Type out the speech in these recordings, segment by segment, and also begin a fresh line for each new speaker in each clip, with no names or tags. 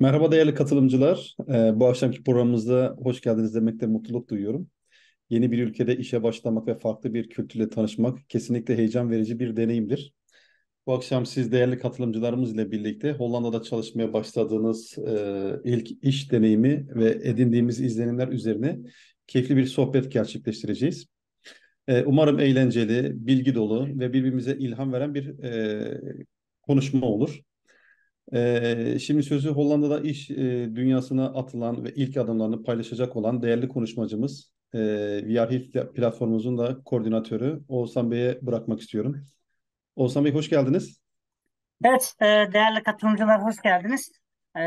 Merhaba değerli katılımcılar. Ee, bu akşamki programımızda hoş geldiniz demekte mutluluk duyuyorum. Yeni bir ülkede işe başlamak ve farklı bir kültürle tanışmak kesinlikle heyecan verici bir deneyimdir. Bu akşam siz değerli katılımcılarımız ile birlikte Hollanda'da çalışmaya başladığınız e, ilk iş deneyimi ve edindiğimiz izlenimler üzerine keyifli bir sohbet gerçekleştireceğiz. E, umarım eğlenceli, bilgi dolu ve birbirimize ilham veren bir e, konuşma olur. Ee, şimdi sözü Hollanda'da iş e, dünyasına atılan ve ilk adımlarını paylaşacak olan değerli konuşmacımız, e, VRH platformumuzun da koordinatörü Oğuzhan Bey'e bırakmak istiyorum. Oğuzhan Bey hoş geldiniz.
Evet, e, değerli katılımcılar hoş geldiniz. E,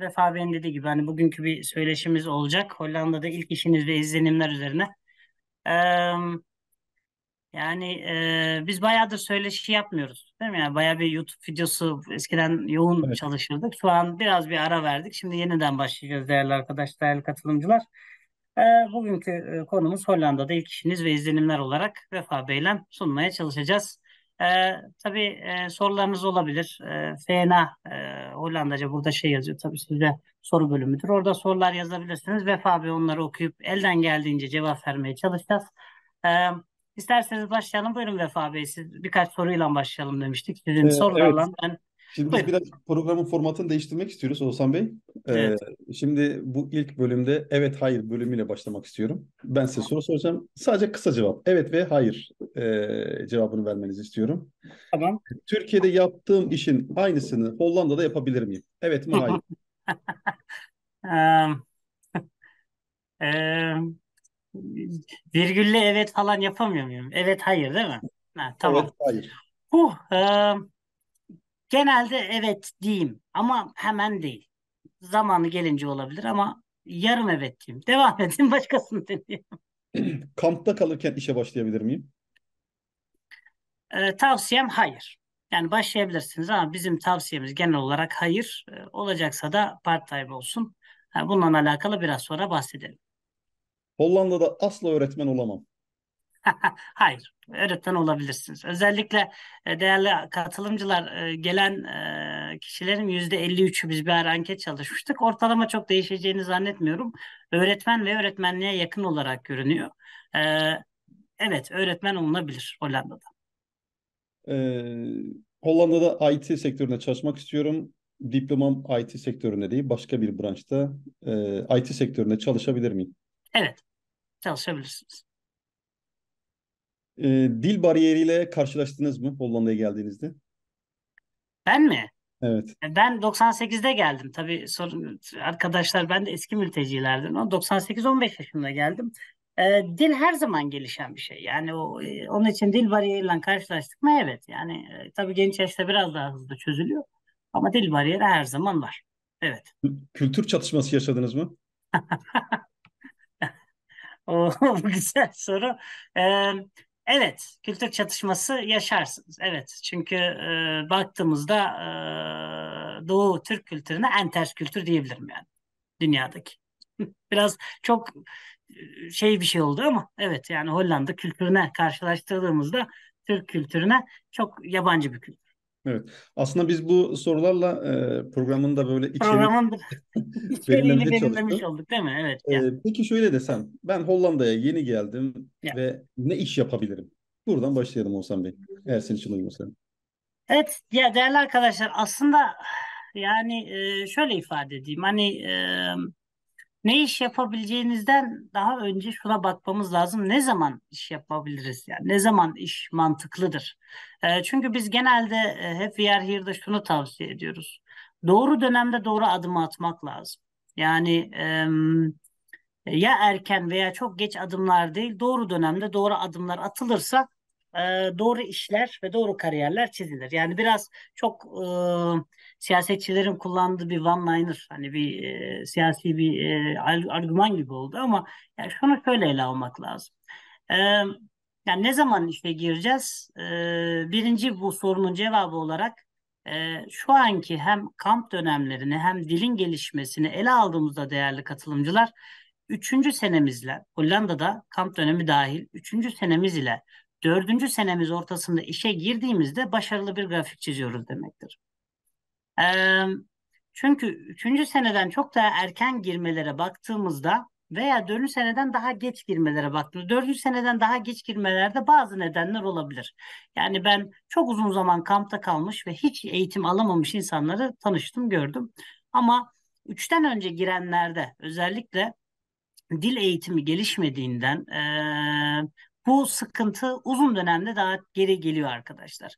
Vefa Bey'in dediği gibi hani bugünkü bir söyleşimiz olacak. Hollanda'da ilk işiniz ve izlenimler üzerine. E, yani e, biz bayağıdır söyleşi yapmıyoruz. Değil mi? Yani bayağı bir YouTube videosu eskiden yoğun evet. çalışırdık. Şu an biraz bir ara verdik. Şimdi yeniden başlayacağız değerli arkadaşlar, değerli katılımcılar. E, bugünkü konumuz Hollanda'da ilk işiniz ve izlenimler olarak Vefa Bey'le sunmaya çalışacağız. E, tabii e, sorularınız olabilir. E, FNA e, Hollandaca burada şey yazıyor. Tabii sizde soru bölümüdür. Orada sorular yazabilirsiniz. Vefa Bey onları okuyup elden geldiğince cevap vermeye çalışacağız. E, İsterseniz başlayalım. Buyurun Vefa Bey siz birkaç soruyla başlayalım demiştik. Sizin Ee, sorularla evet. ben
Şimdi biz biraz programın formatını değiştirmek istiyoruz Oğuzhan Bey. Ee, Evet. şimdi bu ilk bölümde evet hayır bölümüyle başlamak istiyorum. Ben size soru soracağım. Sadece kısa cevap. Evet ve hayır ee, cevabını vermenizi istiyorum. Tamam. Türkiye'de yaptığım işin aynısını Hollanda'da yapabilir miyim?
Evet mi hayır? virgülle evet falan yapamıyor muyum? Evet hayır değil mi? Ha, tamam. Evet hayır. Huh, e, genelde evet diyeyim ama hemen değil. Zamanı gelince olabilir ama yarım evet diyeyim. Devam edin başkasını deneyeyim.
Kampta kalırken işe başlayabilir miyim?
E, tavsiyem hayır. Yani başlayabilirsiniz ama bizim tavsiyemiz genel olarak hayır. E, olacaksa da part time olsun. Yani bununla alakalı biraz sonra bahsedelim.
Hollanda'da asla öğretmen olamam.
Hayır, öğretmen olabilirsiniz. Özellikle e, değerli katılımcılar e, gelen e, kişilerin %53'ü biz bir ara anket çalışmıştık. Ortalama çok değişeceğini zannetmiyorum. Öğretmen ve öğretmenliğe yakın olarak görünüyor. Evet, öğretmen olunabilir Hollanda'da.
Ee, Hollanda'da IT sektöründe çalışmak istiyorum. Diplomam IT sektöründe değil, başka bir branşta. Ee, IT sektöründe çalışabilir miyim?
Evet, çalışabilirsiniz.
E, dil bariyeriyle karşılaştınız mı Hollanda'ya geldiğinizde? Ben mi? Evet.
E, ben 98'de geldim. Tabii sorun, arkadaşlar ben de eski mültecilerden. 98-15 yaşında geldim. E, dil her zaman gelişen bir şey. Yani o, e, onun için dil bariyeriyle karşılaştık mı? Evet. Yani e, tabii genç yaşta biraz daha hızlı çözülüyor. Ama dil bariyeri her zaman var. Evet.
Kültür çatışması yaşadınız mı?
O bu güzel soru. Ee, evet, kültür çatışması yaşarsınız. Evet, çünkü e, baktığımızda e, Doğu Türk kültürüne en ters kültür diyebilirim yani dünyadaki. Biraz çok şey bir şey oldu ama evet yani Hollanda kültürüne karşılaştırdığımızda Türk kültürüne çok yabancı bir kültür.
Evet. Aslında biz bu sorularla e, programın da böyle içeriğini Programın
belirlemeye belirlemiş çalıştık. olduk değil mi? Evet.
E, Yani. peki şöyle desem, ben Hollanda'ya yeni geldim Ya. ve ne iş yapabilirim? Buradan başlayalım Oğuzhan
Bey. Eğer senin için uygunsa. Evet ya değerli arkadaşlar aslında yani e, şöyle ifade edeyim hani e, ne iş yapabileceğinizden daha önce şuna bakmamız lazım. Ne zaman iş yapabiliriz? Yani ne zaman iş mantıklıdır? E, çünkü biz genelde e, hep VR Here'da şunu tavsiye ediyoruz. Doğru dönemde doğru adımı atmak lazım. Yani e, ya erken veya çok geç adımlar değil, doğru dönemde doğru adımlar atılırsa e, doğru işler ve doğru kariyerler çizilir. Yani biraz çok e, siyasetçilerin kullandığı bir one-liner hani bir e, siyasi bir e, argüman gibi oldu ama yani şunu şöyle ele almak lazım. E, yani ne zaman işe gireceğiz? E, birinci bu sorunun cevabı olarak e, şu anki hem kamp dönemlerini hem dilin gelişmesini ele aldığımızda değerli katılımcılar Üçüncü senemizle Hollanda'da kamp dönemi dahil üçüncü senemiz ile dördüncü senemiz ortasında işe girdiğimizde başarılı bir grafik çiziyoruz demektir. Ee, çünkü üçüncü seneden çok daha erken girmelere baktığımızda veya dördüncü seneden daha geç girmelere baktığımızda dördüncü seneden daha geç girmelerde bazı nedenler olabilir. Yani ben çok uzun zaman kampta kalmış ve hiç eğitim alamamış insanları tanıştım gördüm. Ama üçten önce girenlerde özellikle dil eğitimi gelişmediğinden e, bu sıkıntı uzun dönemde daha geri geliyor arkadaşlar.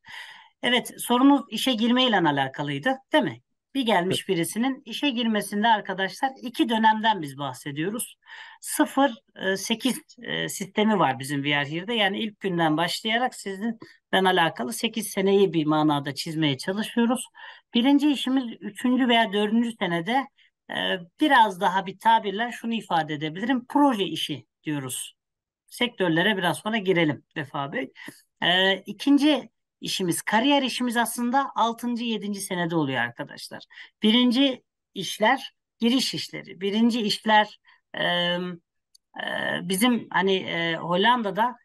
Evet sorumuz işe girmeyle alakalıydı değil mi? Bir gelmiş birisinin işe girmesinde arkadaşlar iki dönemden biz bahsediyoruz. 0-8 e, e, sistemi var bizim VRHere'de. Yani ilk günden başlayarak sizinle alakalı 8 seneyi bir manada çizmeye çalışıyoruz. Birinci işimiz 3. veya 4. senede e, biraz daha bir tabirle şunu ifade edebilirim. Proje işi diyoruz sektörlere biraz sonra girelim Vefa Bey. E, ikinci işimiz, kariyer işimiz aslında 6. 7. senede oluyor arkadaşlar. Birinci işler giriş işleri. Birinci işler e, e, bizim hani e, Hollanda'da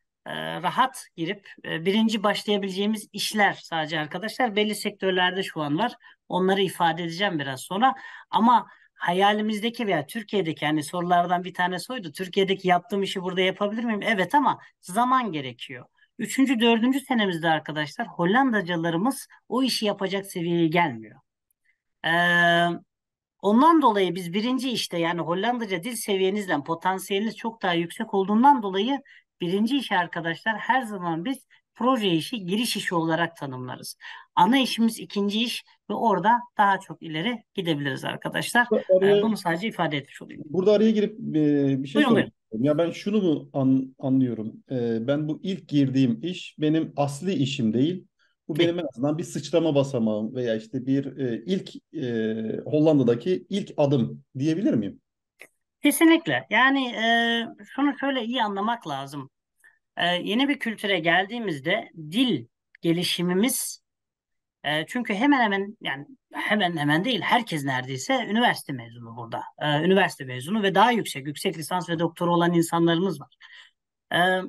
rahat girip birinci başlayabileceğimiz işler sadece arkadaşlar. Belli sektörlerde şu an var. Onları ifade edeceğim biraz sonra. Ama hayalimizdeki veya Türkiye'deki hani sorulardan bir tane soydu. Türkiye'deki yaptığım işi burada yapabilir miyim? Evet ama zaman gerekiyor. Üçüncü, dördüncü senemizde arkadaşlar Hollandacalarımız o işi yapacak seviyeye gelmiyor. Ee, ondan dolayı biz birinci işte yani Hollandaca dil seviyenizden potansiyeliniz çok daha yüksek olduğundan dolayı birinci iş arkadaşlar her zaman biz proje işi giriş işi olarak tanımlarız. Ana işimiz ikinci iş ve orada daha çok ileri gidebiliriz arkadaşlar. Araya, ee, Bunu sadece ifade etmiş olayım.
Burada araya girip e, bir şey sorayım. Ya ben şunu mu an, anlıyorum? E, ben bu ilk girdiğim iş benim asli işim değil. Bu benim en azından bir sıçrama basamağım veya işte bir e, ilk Hollanda'daki ilk adım diyebilir miyim?
Kesinlikle. Yani e, şunu şöyle iyi anlamak lazım e, yeni bir kültüre geldiğimizde dil gelişimimiz e, çünkü hemen hemen yani hemen hemen değil herkes neredeyse üniversite mezunu burada. E, üniversite mezunu ve daha yüksek yüksek lisans ve doktora olan insanlarımız var. E, ee,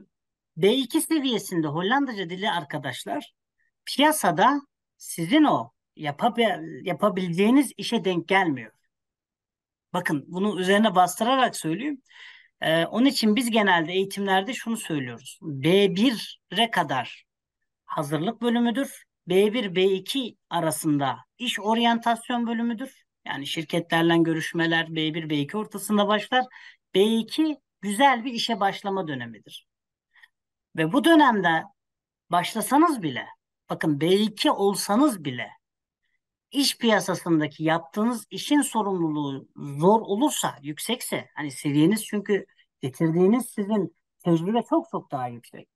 B2 seviyesinde Hollandaca dili arkadaşlar piyasada sizin o yapab yapabileceğiniz işe denk gelmiyor. Bakın bunu üzerine bastırarak söyleyeyim. Ee, onun için biz genelde eğitimlerde şunu söylüyoruz. B1'e kadar hazırlık bölümüdür. B1, B2 arasında iş oryantasyon bölümüdür. Yani şirketlerle görüşmeler B1, B2 ortasında başlar. B2 güzel bir işe başlama dönemidir. Ve bu dönemde başlasanız bile, bakın B2 olsanız bile iş piyasasındaki yaptığınız işin sorumluluğu zor olursa, yüksekse, hani seviyeniz çünkü getirdiğiniz sizin tecrübe çok çok daha yüksek.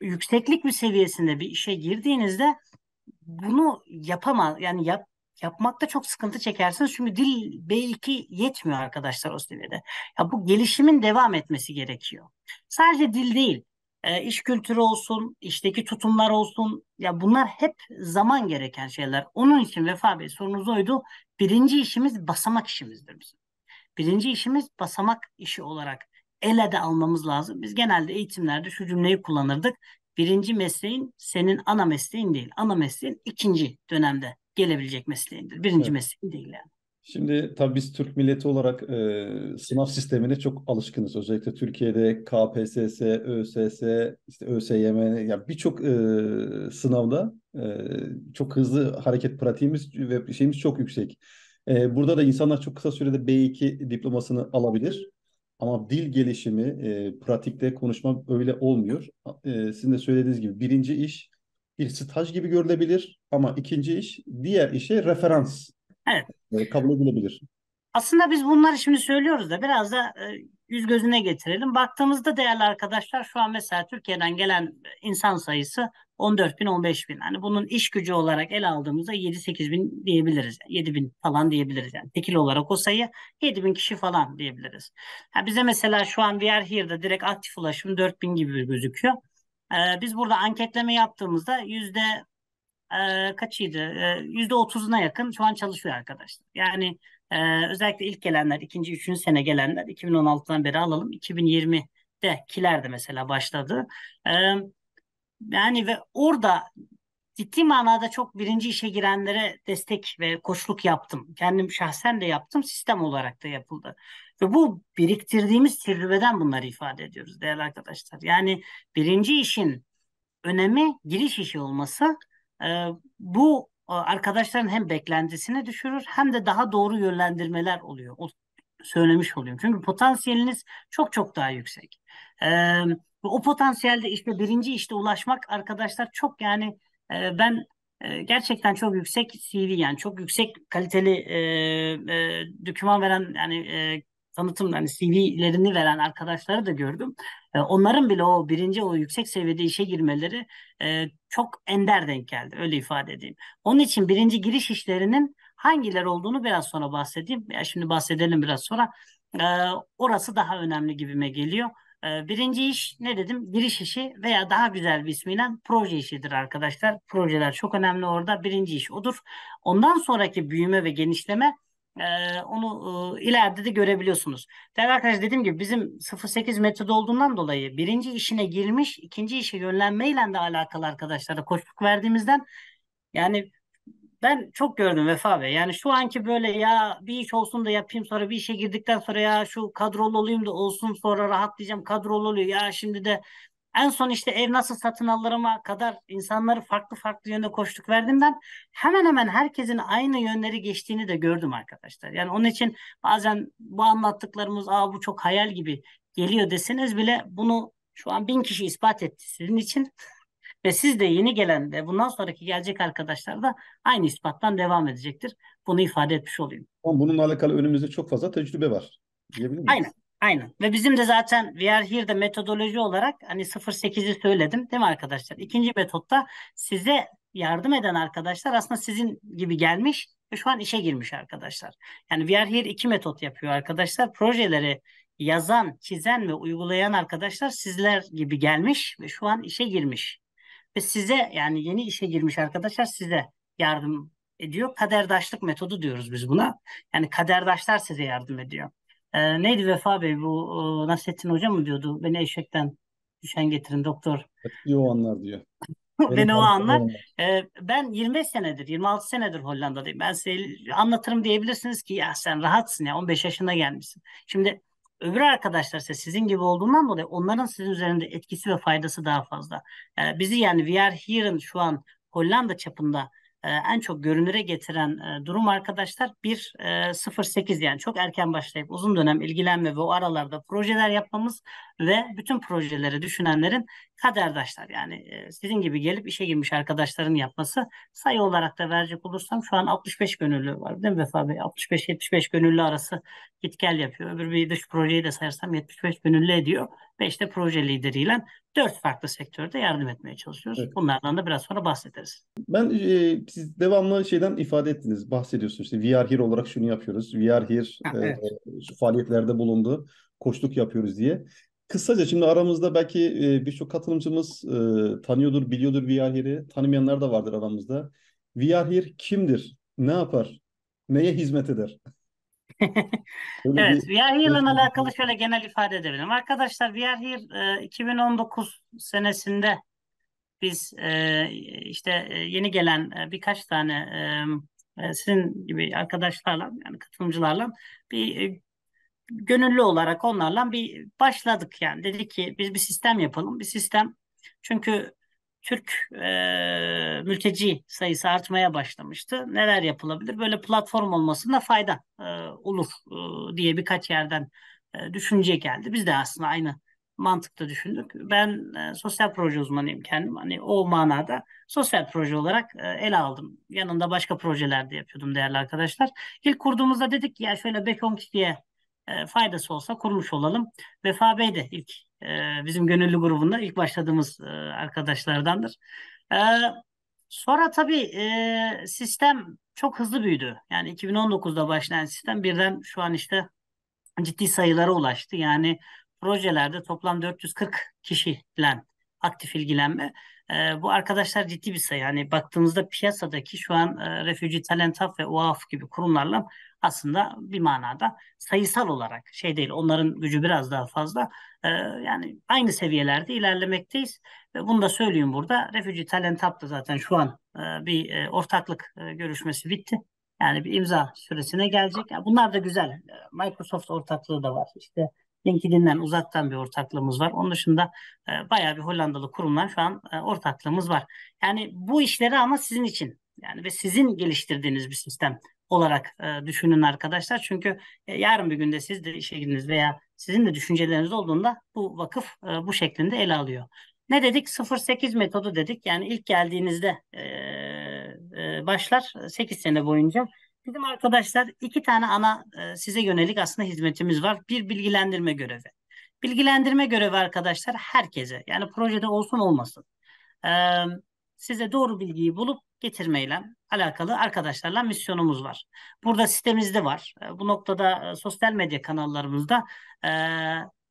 Yükseklik bir seviyesinde bir işe girdiğinizde bunu yapamaz yani yap, yapmakta çok sıkıntı çekersiniz. Çünkü dil B2 yetmiyor arkadaşlar o seviyede. Ya bu gelişimin devam etmesi gerekiyor. Sadece dil değil e, iş kültürü olsun, işteki tutumlar olsun. Ya bunlar hep zaman gereken şeyler. Onun için Vefa Bey sorunuz oydu. Birinci işimiz basamak işimizdir bizim. Birinci işimiz basamak işi olarak ele de almamız lazım. Biz genelde eğitimlerde şu cümleyi kullanırdık. Birinci mesleğin senin ana mesleğin değil. Ana mesleğin ikinci dönemde gelebilecek mesleğindir. Birinci evet. mesleğin değil yani.
Şimdi tabii biz Türk milleti olarak e, sınav sistemine çok alışkınız. Özellikle Türkiye'de KPSS, ÖSS, işte ÖSYM yani birçok e, sınavda e, çok hızlı hareket pratiğimiz ve şeyimiz çok yüksek. E, burada da insanlar çok kısa sürede B2 diplomasını alabilir. Ama dil gelişimi, e, pratikte konuşma öyle olmuyor. E, sizin de söylediğiniz gibi birinci iş bir staj gibi görülebilir ama ikinci iş diğer işe referans Evet. kabul edilebilir.
Aslında biz bunları şimdi söylüyoruz da biraz da e, yüz gözüne getirelim. Baktığımızda değerli arkadaşlar şu an mesela Türkiye'den gelen insan sayısı 14 bin 15 bin. Hani bunun iş gücü olarak ele aldığımızda 7-8 bin diyebiliriz. 7 bin falan diyebiliriz. Yani tekil olarak o sayı 7 bin kişi falan diyebiliriz. Yani bize mesela şu an diğer Are Here'da direkt aktif ulaşım 4 bin gibi gözüküyor. Ee, biz burada anketleme yaptığımızda yüzde e, kaçıydı? Ee, yüzde otuzuna yakın şu an çalışıyor arkadaşlar. Yani e, özellikle ilk gelenler, ikinci, üçüncü sene gelenler 2016'dan beri alalım. 2020'de kiler de mesela başladı. E, yani ve orada ciddi manada çok birinci işe girenlere destek ve koçluk yaptım. Kendim şahsen de yaptım, sistem olarak da yapıldı. Ve bu biriktirdiğimiz tecrübeden bunları ifade ediyoruz değerli arkadaşlar. Yani birinci işin önemi giriş işi olması ee, bu e, arkadaşların hem beklentisini düşürür hem de daha doğru yönlendirmeler oluyor. O söylemiş olayım. Çünkü potansiyeliniz çok çok daha yüksek. Ee, o potansiyelde işte birinci işte ulaşmak arkadaşlar çok yani e, ben e, gerçekten çok yüksek CV yani çok yüksek kaliteli e, e, döküman veren yani e, tanıtım yani CV'lerini veren arkadaşları da gördüm. E, onların bile o birinci o yüksek seviyede işe girmeleri e, çok ender denk geldi öyle ifade edeyim. Onun için birinci giriş işlerinin hangiler olduğunu biraz sonra bahsedeyim. Ya şimdi bahsedelim biraz sonra. E, orası daha önemli gibime geliyor. E, birinci iş ne dedim? Giriş işi veya daha güzel bir ismiyle proje işidir arkadaşlar. Projeler çok önemli orada. Birinci iş odur. Ondan sonraki büyüme ve genişleme ee, onu e, ileride de görebiliyorsunuz. Değerli arkadaşlar dediğim gibi bizim 08 metodu olduğundan dolayı birinci işine girmiş, ikinci işe yönlenmeyle de alakalı arkadaşlara koşluk verdiğimizden yani ben çok gördüm Vefa Bey. Yani şu anki böyle ya bir iş olsun da yapayım sonra bir işe girdikten sonra ya şu kadrolu olayım da olsun sonra rahatlayacağım kadrolu oluyor. Ya şimdi de en son işte ev nasıl satın alırıma kadar insanları farklı farklı yönde koştuk verdiğimden hemen hemen herkesin aynı yönleri geçtiğini de gördüm arkadaşlar. Yani onun için bazen bu anlattıklarımız Aa, bu çok hayal gibi geliyor deseniz bile bunu şu an bin kişi ispat etti sizin için. Ve siz de yeni gelen de bundan sonraki gelecek arkadaşlar da aynı ispattan devam edecektir. Bunu ifade etmiş olayım.
Ama bununla alakalı önümüzde çok fazla tecrübe var. Diyebilir miyiz? Aynen.
Aynen. Ve bizim de zaten We Are Here'da metodoloji olarak hani 08'i söyledim değil mi arkadaşlar? İkinci metotta size yardım eden arkadaşlar aslında sizin gibi gelmiş ve şu an işe girmiş arkadaşlar. Yani We Are Here iki metot yapıyor arkadaşlar. Projeleri yazan, çizen ve uygulayan arkadaşlar sizler gibi gelmiş ve şu an işe girmiş. Ve size yani yeni işe girmiş arkadaşlar size yardım ediyor. Kaderdaşlık metodu diyoruz biz buna. Yani kaderdaşlar size yardım ediyor. E, neydi Vefa Bey bu e, Nasrettin Hoca mı diyordu? Beni eşekten düşen getirin doktor. Hep diyor onlar diyor.
Benim Beni o anlar.
E, ben 25 senedir, 26 senedir Hollanda'dayım. Ben size anlatırım diyebilirsiniz ki ya sen rahatsın ya 15 yaşına gelmişsin. Şimdi öbür arkadaşlar ise sizin gibi olduğundan dolayı onların sizin üzerinde etkisi ve faydası daha fazla. Yani ee, bizi yani We Are Here'ın şu an Hollanda çapında e, en çok görünüre getiren e, durum arkadaşlar 1.08 e, yani çok erken başlayıp uzun dönem ilgilenme ve o aralarda projeler yapmamız ve bütün projeleri düşünenlerin kaderdaşlar yani sizin gibi gelip işe girmiş arkadaşların yapması sayı olarak da verecek olursam şu an 65 gönüllü var değil mi Vefa Bey? 65-75 gönüllü arası git gel yapıyor. Öbür bir dış projeyi de sayarsam 75 gönüllü ediyor. 5 işte proje lideriyle 4 farklı sektörde yardım etmeye çalışıyoruz. Evet. Bunlardan da biraz sonra bahsederiz.
Ben e, siz devamlı şeyden ifade ettiniz, bahsediyorsunuz. İşte VR Here olarak şunu yapıyoruz. VR Here ha, e, evet. e, şu faaliyetlerde bulundu, koçluk yapıyoruz diye. Kısaca şimdi aramızda belki e, birçok katılımcımız e, tanıyordur, biliyordur VR Here'i. Tanımayanlar da vardır aramızda. VR Here kimdir? Ne yapar? Neye hizmet eder? evet,
We Are alakalı şöyle genel ifade edebilirim. Arkadaşlar We Are 2019 e, senesinde biz e, işte e, yeni gelen birkaç tane sizin gibi arkadaşlarla yani katılımcılarla bir gönüllü olarak onlarla bir başladık yani. Dedik ki biz bir sistem yapalım. Bir sistem çünkü Türk e, mülteci sayısı artmaya başlamıştı. Neler yapılabilir? Böyle platform olmasında fayda e, olur e, diye birkaç yerden e, düşünce geldi. Biz de aslında aynı mantıkta düşündük. Ben e, sosyal proje uzmanıyım kendim. Hani o manada sosyal proje olarak e, ele aldım. Yanında başka projeler de yapıyordum değerli arkadaşlar. İlk kurduğumuzda dedik ki ya şöyle Bekon Kiki'ye e, faydası olsa kurmuş olalım. Vefa Bey de ilk ee, bizim gönüllü grubunda ilk başladığımız e, arkadaşlardandır. Ee, sonra tabii e, sistem çok hızlı büyüdü. Yani 2019'da başlayan sistem birden şu an işte ciddi sayılara ulaştı. Yani projelerde toplam 440 kişiyle aktif ilgilenme. E, bu arkadaşlar ciddi bir sayı. Yani baktığımızda piyasadaki şu an e, Refugee Talent Hub ve UAF gibi kurumlarla aslında bir manada sayısal olarak şey değil onların gücü biraz daha fazla e, yani aynı seviyelerde ilerlemekteyiz. E, bunu da söyleyeyim burada. Refugee Talent Hub'da zaten şu an e, bir e, ortaklık e, görüşmesi bitti. Yani bir imza süresine gelecek. Yani bunlar da güzel. E, Microsoft ortaklığı da var. İşte LinkedIn'den uzaktan bir ortaklığımız var. Onun dışında e, bayağı bir Hollandalı kurumlar şu an e, ortaklığımız var. Yani bu işleri ama sizin için yani ve sizin geliştirdiğiniz bir sistem olarak e, düşünün arkadaşlar. Çünkü e, yarın bir günde siz de işe gidiniz veya sizin de düşünceleriniz olduğunda bu vakıf e, bu şeklinde ele alıyor. Ne dedik? 08 metodu dedik. Yani ilk geldiğinizde e, e, başlar 8 sene boyunca. Bizim arkadaşlar iki tane ana e, size yönelik aslında hizmetimiz var. Bir bilgilendirme görevi. Bilgilendirme görevi arkadaşlar herkese yani projede olsun olmasın. E, size doğru bilgiyi bulup getirmeyle alakalı arkadaşlarla misyonumuz var. Burada sitemizde var. E, bu noktada e, sosyal medya kanallarımızda e,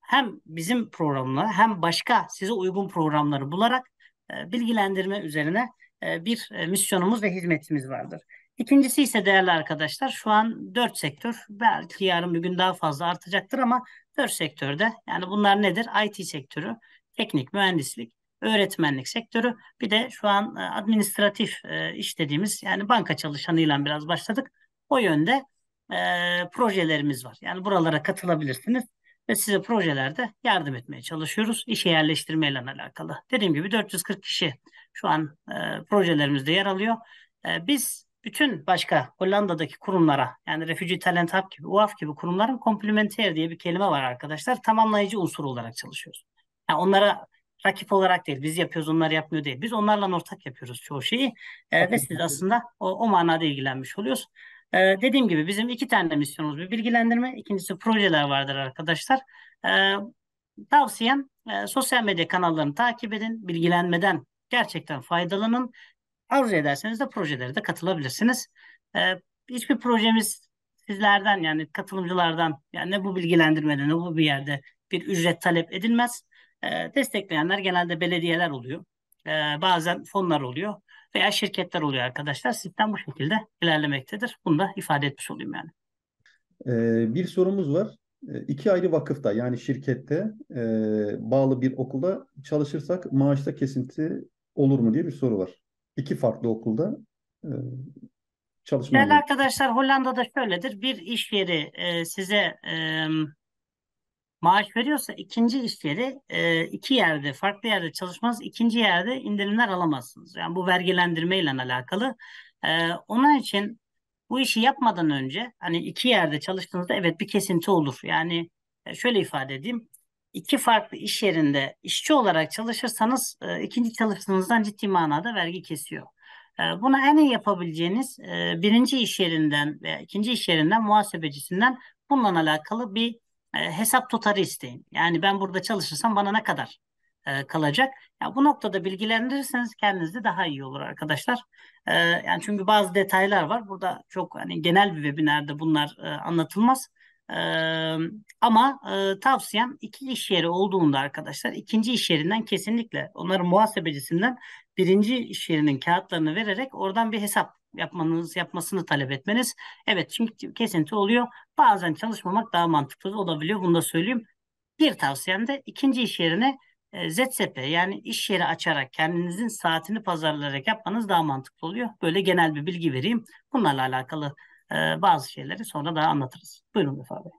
hem bizim programla hem başka size uygun programları bularak e, bilgilendirme üzerine e, bir e, misyonumuz ve hizmetimiz vardır. İkincisi ise değerli arkadaşlar şu an dört sektör belki yarın bir gün daha fazla artacaktır ama dört sektörde yani bunlar nedir? IT sektörü, teknik, mühendislik, öğretmenlik sektörü bir de şu an e, administratif e, iş dediğimiz yani banka çalışanıyla biraz başladık. O yönde e, projelerimiz var. Yani buralara katılabilirsiniz ve size projelerde yardım etmeye çalışıyoruz. İşe yerleştirmeyle alakalı. Dediğim gibi 440 kişi şu an e, projelerimizde yer alıyor. biz bütün başka Hollanda'daki kurumlara yani Refugee Talent Hub gibi, UAF gibi kurumların komplementer diye bir kelime var arkadaşlar. Tamamlayıcı unsur olarak çalışıyoruz. Yani onlara rakip olarak değil. Biz yapıyoruz onlar yapmıyor değil. Biz onlarla ortak yapıyoruz çoğu şeyi. E, ve siz aslında o, o manada ilgilenmiş oluyoruz. E, dediğim gibi bizim iki tane misyonumuz bir bilgilendirme. ikincisi projeler vardır arkadaşlar. E, tavsiyem e, sosyal medya kanallarını takip edin. Bilgilenmeden gerçekten faydalanın. Arzu ederseniz de projelere de katılabilirsiniz. E, hiçbir projemiz sizlerden yani katılımcılardan yani ne bu bilgilendirmede ne bu bir yerde bir ücret talep edilmez. E, destekleyenler genelde belediyeler oluyor. E, bazen fonlar oluyor veya şirketler oluyor arkadaşlar. Sistem bu şekilde ilerlemektedir. Bunu da ifade etmiş olayım yani.
Ee, bir sorumuz var. Ee, iki ayrı vakıfta yani şirkette e, bağlı bir okulda çalışırsak maaşta kesinti olur mu diye bir soru var. İki farklı okulda e, çalışma. Değerli
arkadaşlar Hollanda'da şöyledir. Bir iş yeri e, size e, maaş veriyorsa ikinci iş yeri e, iki yerde farklı yerde çalışmanız ikinci yerde indirimler alamazsınız. Yani bu vergilendirme ile alakalı. E, onun için bu işi yapmadan önce hani iki yerde çalıştığınızda evet bir kesinti olur. Yani e, şöyle ifade edeyim. İki farklı iş yerinde işçi olarak çalışırsanız e, ikinci çalıştığınızdan ciddi manada vergi kesiyor. E, buna en iyi yapabileceğiniz e, birinci iş yerinden veya ikinci iş yerinden muhasebecisinden bununla alakalı bir e, hesap tutarı isteyin. Yani ben burada çalışırsam bana ne kadar e, kalacak? Ya bu noktada bilgilendirirseniz kendinizi daha iyi olur arkadaşlar. E, yani çünkü bazı detaylar var. Burada çok hani genel bir webinarda bunlar e, anlatılmaz. E, ama e, tavsiyem iki iş yeri olduğunda arkadaşlar ikinci iş yerinden kesinlikle onların muhasebecisinden birinci iş yerinin kağıtlarını vererek oradan bir hesap yapmanız yapmasını talep etmeniz. Evet çünkü kesinti oluyor. Bazen çalışmamak daha mantıklı olabiliyor. Bunu da söyleyeyim. Bir tavsiyem de ikinci iş yerine e, ZSP yani iş yeri açarak kendinizin saatini pazarlayarak yapmanız daha mantıklı oluyor. Böyle genel bir bilgi vereyim. Bunlarla alakalı e, bazı şeyleri sonra daha anlatırız. Buyurun Vefa Bey.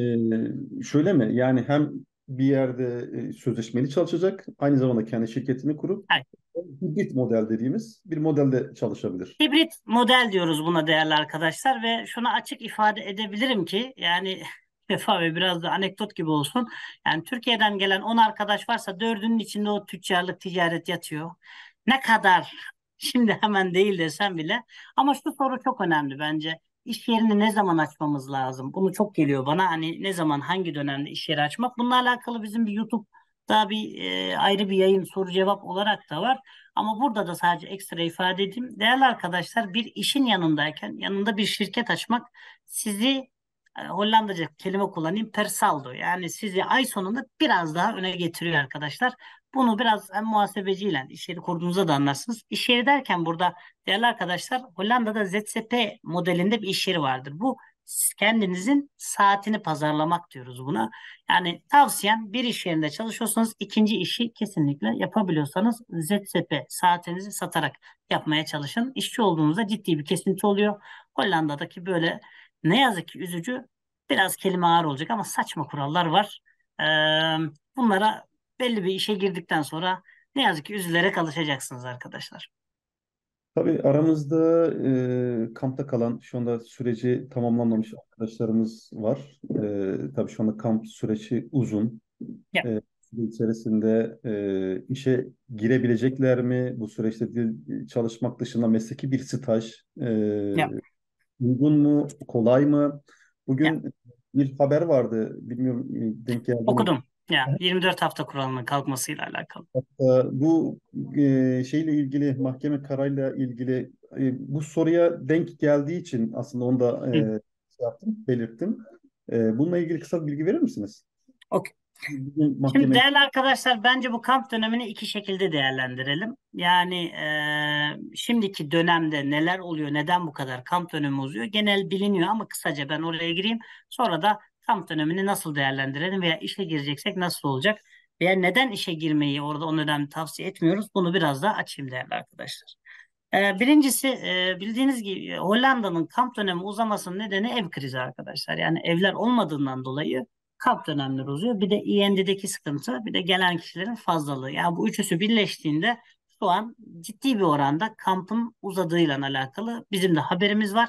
Ee, şöyle mi? Yani hem bir yerde e, sözleşmeli çalışacak. Aynı zamanda kendi şirketini kurup evet. hibrit model dediğimiz bir modelde çalışabilir.
Hibrit model diyoruz buna değerli arkadaşlar ve şunu açık ifade edebilirim ki yani Vefa ve biraz da anekdot gibi olsun. Yani Türkiye'den gelen 10 arkadaş varsa dördünün içinde o tüccarlık ticaret yatıyor. Ne kadar şimdi hemen değil desem bile ama şu soru çok önemli bence iş yerini ne zaman açmamız lazım? Bunu çok geliyor bana. Hani ne zaman hangi dönemde iş yeri açmak? Bununla alakalı bizim bir YouTube'da bir e, ayrı bir yayın soru cevap olarak da var. Ama burada da sadece ekstra ifade edeyim. Değerli arkadaşlar bir işin yanındayken yanında bir şirket açmak sizi e, Hollandaca kelime kullanayım persaldo yani sizi ay sonunda biraz daha öne getiriyor arkadaşlar. Bunu biraz hem muhasebeciyle iş yeri kurduğunuzda da anlarsınız. İş yeri derken burada değerli arkadaşlar Hollanda'da ZSP modelinde bir iş yeri vardır. Bu kendinizin saatini pazarlamak diyoruz buna. Yani tavsiyem bir iş yerinde çalışıyorsanız ikinci işi kesinlikle yapabiliyorsanız ZSP saatinizi satarak yapmaya çalışın. İşçi olduğunuzda ciddi bir kesinti oluyor. Hollanda'daki böyle ne yazık ki üzücü biraz kelime ağır olacak ama saçma kurallar var. Ee, bunlara belli bir işe girdikten sonra ne yazık ki üzülerek alışacaksınız arkadaşlar.
Tabii aramızda e, kampta kalan şu anda süreci tamamlanmamış arkadaşlarımız var. E, tabii şu anda kamp süreci uzun. Ya. E, içerisinde e, işe girebilecekler mi? Bu süreçte dil, çalışmak dışında mesleki bir staj e, uygun mu? Kolay mı? Bugün ya. bir haber vardı. Bilmiyorum denk geldi. Okudum. Mi?
Yani 24 hafta kuralının kalkmasıyla alakalı.
bu e, şeyle ilgili mahkeme kararıyla ilgili e, bu soruya denk geldiği için aslında onu da e, şey yaptım, belirttim. bununla ilgili kısa bir bilgi verir misiniz? Okey. Mahkeme... Şimdi değerli
arkadaşlar bence bu kamp dönemini iki şekilde değerlendirelim. Yani e, şimdiki dönemde neler oluyor, neden bu kadar kamp dönemi uzuyor genel biliniyor ama kısaca ben oraya gireyim. Sonra da kamp dönemini nasıl değerlendirelim veya işe gireceksek nasıl olacak veya neden işe girmeyi orada onu önemli tavsiye etmiyoruz bunu biraz daha açayım değerli arkadaşlar. Ee, birincisi e, bildiğiniz gibi e, Hollanda'nın kamp dönemi uzamasının nedeni ev krizi arkadaşlar. Yani evler olmadığından dolayı kamp dönemleri uzuyor. Bir de END'deki sıkıntı bir de gelen kişilerin fazlalığı. Yani bu üçüsü birleştiğinde şu an ciddi bir oranda kampın uzadığıyla alakalı bizim de haberimiz var.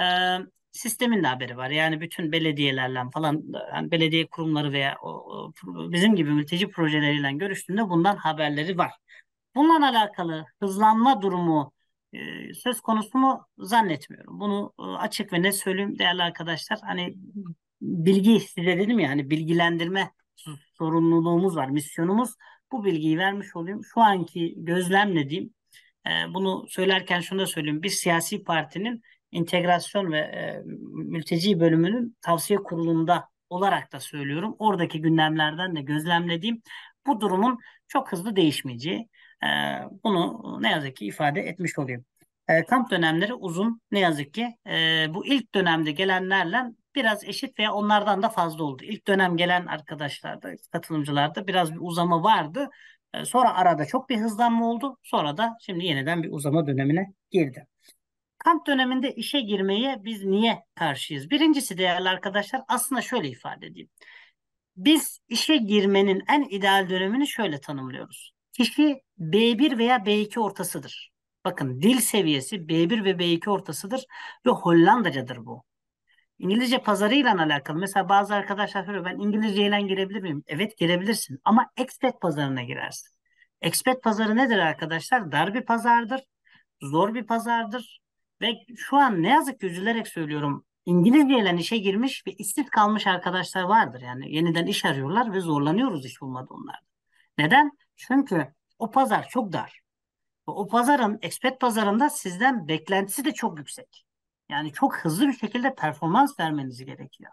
Ee, sistemin de haberi var. Yani bütün belediyelerle falan yani belediye kurumları veya o, o, bizim gibi mülteci projeleriyle görüştüğünde bundan haberleri var. Bununla alakalı hızlanma durumu e, söz konusu mu zannetmiyorum. Bunu e, açık ve ne söyleyeyim değerli arkadaşlar. Hani bilgi size dedim ya hani bilgilendirme sorumluluğumuz var, misyonumuz. Bu bilgiyi vermiş olayım. Şu anki gözlemlediğim e, bunu söylerken şunu da söyleyeyim. Bir siyasi partinin entegrasyon ve e, mülteci bölümünün tavsiye kurulunda olarak da söylüyorum. Oradaki gündemlerden de gözlemlediğim bu durumun çok hızlı değişmeyeceği e, bunu ne yazık ki ifade etmiş olayım. E, kamp dönemleri uzun ne yazık ki. E, bu ilk dönemde gelenlerle biraz eşit veya onlardan da fazla oldu. İlk dönem gelen arkadaşlarda, katılımcılarda biraz bir uzama vardı. E, sonra arada çok bir hızlanma oldu. Sonra da şimdi yeniden bir uzama dönemine girdi. Kamp döneminde işe girmeye biz niye karşıyız? Birincisi değerli arkadaşlar aslında şöyle ifade edeyim. Biz işe girmenin en ideal dönemini şöyle tanımlıyoruz. Kişi B1 veya B2 ortasıdır. Bakın dil seviyesi B1 ve B2 ortasıdır ve Hollandacadır bu. İngilizce pazarıyla alakalı mesela bazı arkadaşlar soruyor ben İngilizce ile girebilir miyim? Evet girebilirsin ama expert pazarına girersin. Expert pazarı nedir arkadaşlar? Dar bir pazardır, zor bir pazardır ve şu an ne yazık ki üzülerek söylüyorum İngilizce ile işe girmiş ve istif kalmış arkadaşlar vardır. Yani yeniden iş arıyorlar ve zorlanıyoruz iş bulmadı onlar. Neden? Çünkü o pazar çok dar. O pazarın, expert pazarında sizden beklentisi de çok yüksek. Yani çok hızlı bir şekilde performans vermeniz gerekiyor.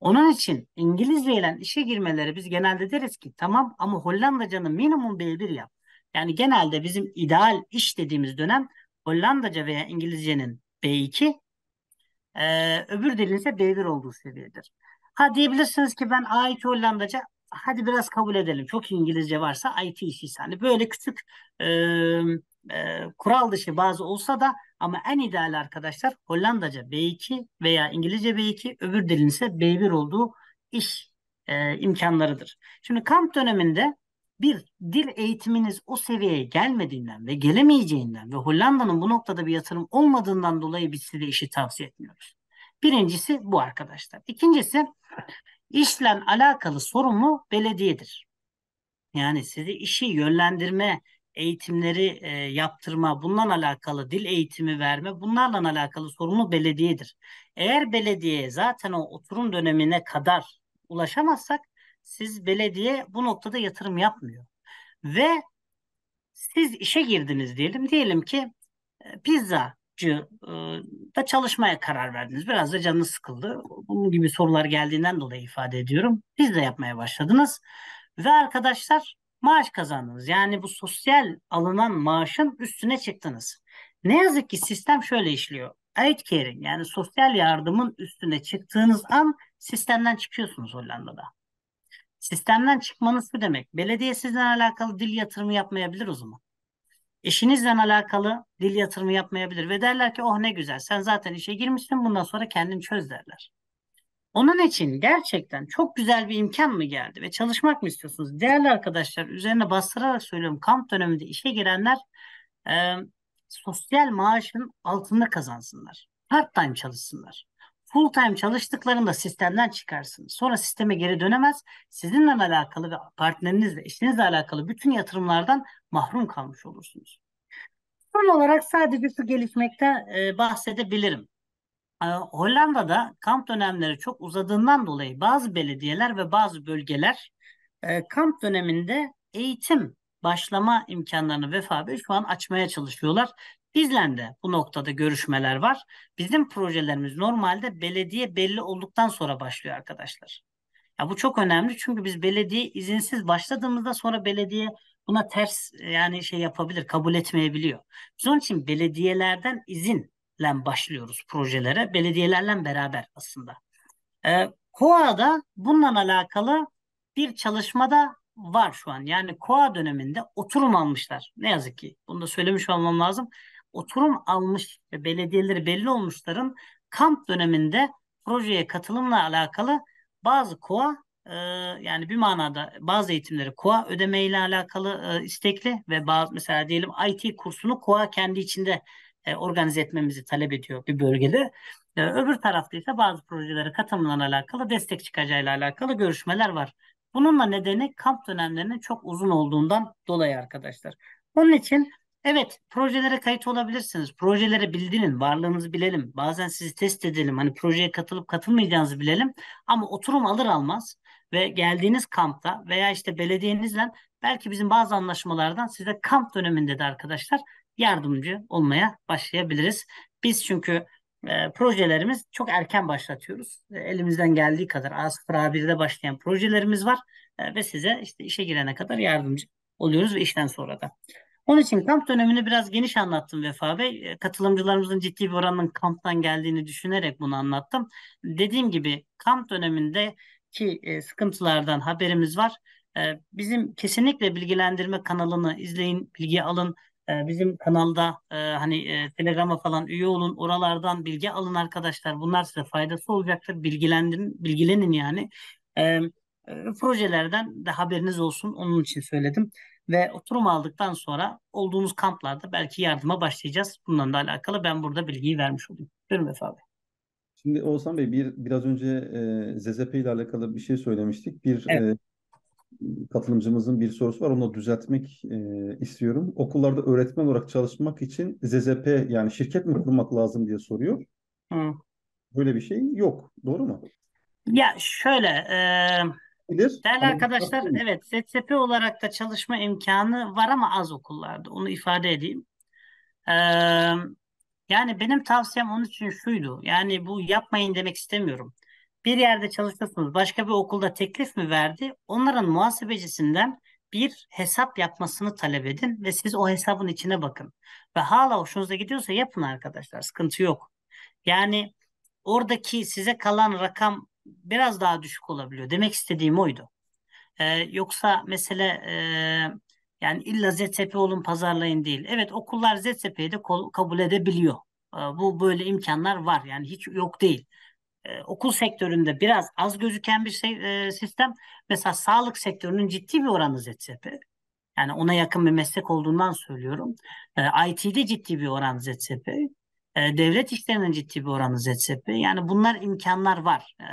Onun için İngilizce ile işe girmeleri biz genelde deriz ki tamam ama Hollandacanın minimum B1 yap. Yani genelde bizim ideal iş dediğimiz dönem Hollandaca veya İngilizcenin B2, e, öbür dilin ise B1 olduğu seviyedir. Ha diyebilirsiniz ki ben A2 Hollandaca hadi biraz kabul edelim. Çok İngilizce varsa IT işi hani böyle küçük e, e, kural dışı bazı olsa da ama en ideal arkadaşlar Hollandaca B2 veya İngilizce B2 öbür dilin ise B1 olduğu iş e, imkanlarıdır. Şimdi kamp döneminde bir dil eğitiminiz o seviyeye gelmediğinden ve gelemeyeceğinden ve Hollanda'nın bu noktada bir yatırım olmadığından dolayı biz size işi tavsiye etmiyoruz. Birincisi bu arkadaşlar. İkincisi işle alakalı sorumlu belediyedir. Yani sizi işi yönlendirme, eğitimleri e, yaptırma, bundan alakalı dil eğitimi verme, bunlarla alakalı sorumlu belediyedir. Eğer belediye zaten o oturum dönemine kadar ulaşamazsak siz belediye bu noktada yatırım yapmıyor. Ve siz işe girdiniz diyelim. Diyelim ki e, pizzacı e, da çalışmaya karar verdiniz. Biraz da canınız sıkıldı. Bunun gibi sorular geldiğinden dolayı ifade ediyorum. Pizza yapmaya başladınız. Ve arkadaşlar maaş kazandınız. Yani bu sosyal alınan maaşın üstüne çıktınız. Ne yazık ki sistem şöyle işliyor. Aid caring yani sosyal yardımın üstüne çıktığınız an sistemden çıkıyorsunuz Hollanda'da. Sistemden çıkmanız bu demek. Belediye sizden alakalı dil yatırımı yapmayabilir o zaman. Eşinizden alakalı dil yatırımı yapmayabilir ve derler ki oh ne güzel sen zaten işe girmişsin bundan sonra kendin çöz derler. Onun için gerçekten çok güzel bir imkan mı geldi ve çalışmak mı istiyorsunuz? Değerli arkadaşlar üzerine bastırarak söylüyorum kamp döneminde işe girenler e, sosyal maaşın altında kazansınlar. Part time çalışsınlar full time çalıştıklarında sistemden çıkarsınız. Sonra sisteme geri dönemez. Sizinle alakalı ve partnerinizle, işinizle alakalı bütün yatırımlardan mahrum kalmış olursunuz. Son olarak sadece şu gelişmekte e, bahsedebilirim. E, Hollanda'da kamp dönemleri çok uzadığından dolayı bazı belediyeler ve bazı bölgeler e, kamp döneminde eğitim başlama imkanlarını Vefa Bey şu an açmaya çalışıyorlar. Bizle de bu noktada görüşmeler var. Bizim projelerimiz normalde belediye belli olduktan sonra başlıyor arkadaşlar. Ya bu çok önemli çünkü biz belediye izinsiz başladığımızda sonra belediye buna ters yani şey yapabilir, kabul etmeyebiliyor. Biz onun için belediyelerden izinle başlıyoruz projelere, belediyelerle beraber aslında. Ee, KOA'da bununla alakalı bir çalışmada var şu an. Yani KOA döneminde oturum almışlar. Ne yazık ki. Bunu da söylemiş olmam lazım oturum almış belediyeleri belli olmuşların kamp döneminde projeye katılımla alakalı bazı koa e, yani bir manada bazı eğitimleri koa ödemeyle alakalı e, istekli ve bazı mesela diyelim IT kursunu koa kendi içinde e, organize etmemizi talep ediyor bir bölgede. öbür tarafta ise bazı projelere katılımla alakalı destek çıkacağıyla alakalı görüşmeler var. Bununla nedeni kamp dönemlerinin çok uzun olduğundan dolayı arkadaşlar. Onun için Evet, projelere kayıt olabilirsiniz. Projelere bildirin, varlığınızı bilelim. Bazen sizi test edelim. Hani projeye katılıp katılmayacağınızı bilelim. Ama oturum alır almaz ve geldiğiniz kampta veya işte belediyenizle belki bizim bazı anlaşmalardan size kamp döneminde de arkadaşlar yardımcı olmaya başlayabiliriz. Biz çünkü e, projelerimiz çok erken başlatıyoruz. E, elimizden geldiği kadar A0 A1'de başlayan projelerimiz var e, ve size işte işe girene kadar yardımcı oluyoruz ve işten sonra da. Onun için kamp dönemini biraz geniş anlattım Vefa Bey. E, katılımcılarımızın ciddi bir oranın kamptan geldiğini düşünerek bunu anlattım. Dediğim gibi kamp dönemindeki e, sıkıntılardan haberimiz var. E, bizim kesinlikle bilgilendirme kanalını izleyin, bilgi alın. Bizim kanalda hani Telegram'a falan üye olun. Oralardan bilgi alın arkadaşlar. Bunlar size faydası olacaktır. Bilgilendirin, bilgilenin yani. Projelerden de haberiniz olsun. Onun için söyledim ve oturum aldıktan sonra olduğumuz kamplarda belki yardıma başlayacağız. Bundan da alakalı ben burada bilgiyi vermiş olayım. Buyurun Efe abi. Şimdi Oğuzhan
Bey bir biraz önce e, ZZP ile alakalı bir şey söylemiştik. Bir evet. e, katılımcımızın bir sorusu var. Onu düzeltmek e, istiyorum. Okullarda öğretmen olarak çalışmak için ZZP yani şirket mi kurmak lazım diye soruyor. Hı. Böyle bir şey yok. Doğru mu?
Ya şöyle e, bilir. Değerli arkadaşlar evet ZSP olarak da çalışma imkanı var ama az okullarda onu ifade edeyim. Ee, yani benim tavsiyem onun için şuydu yani bu yapmayın demek istemiyorum. Bir yerde çalışıyorsunuz başka bir okulda teklif mi verdi onların muhasebecisinden bir hesap yapmasını talep edin ve siz o hesabın içine bakın. Ve hala hoşunuza gidiyorsa yapın arkadaşlar sıkıntı yok. Yani oradaki size kalan rakam biraz daha düşük olabiliyor. Demek istediğim oydu. E, yoksa mesele e, yani illa ZSP olun pazarlayın değil. Evet okullar ZSP'yi de kabul edebiliyor. E, bu böyle imkanlar var. Yani hiç yok değil. E, okul sektöründe biraz az gözüken bir şey, e, sistem. Mesela sağlık sektörünün ciddi bir oranı ZSP. Yani ona yakın bir meslek olduğundan söylüyorum. E, IT'de ciddi bir oran ZSP. E, devlet işlerinin ciddi bir oranı ZSP. Yani bunlar imkanlar var. E, ee,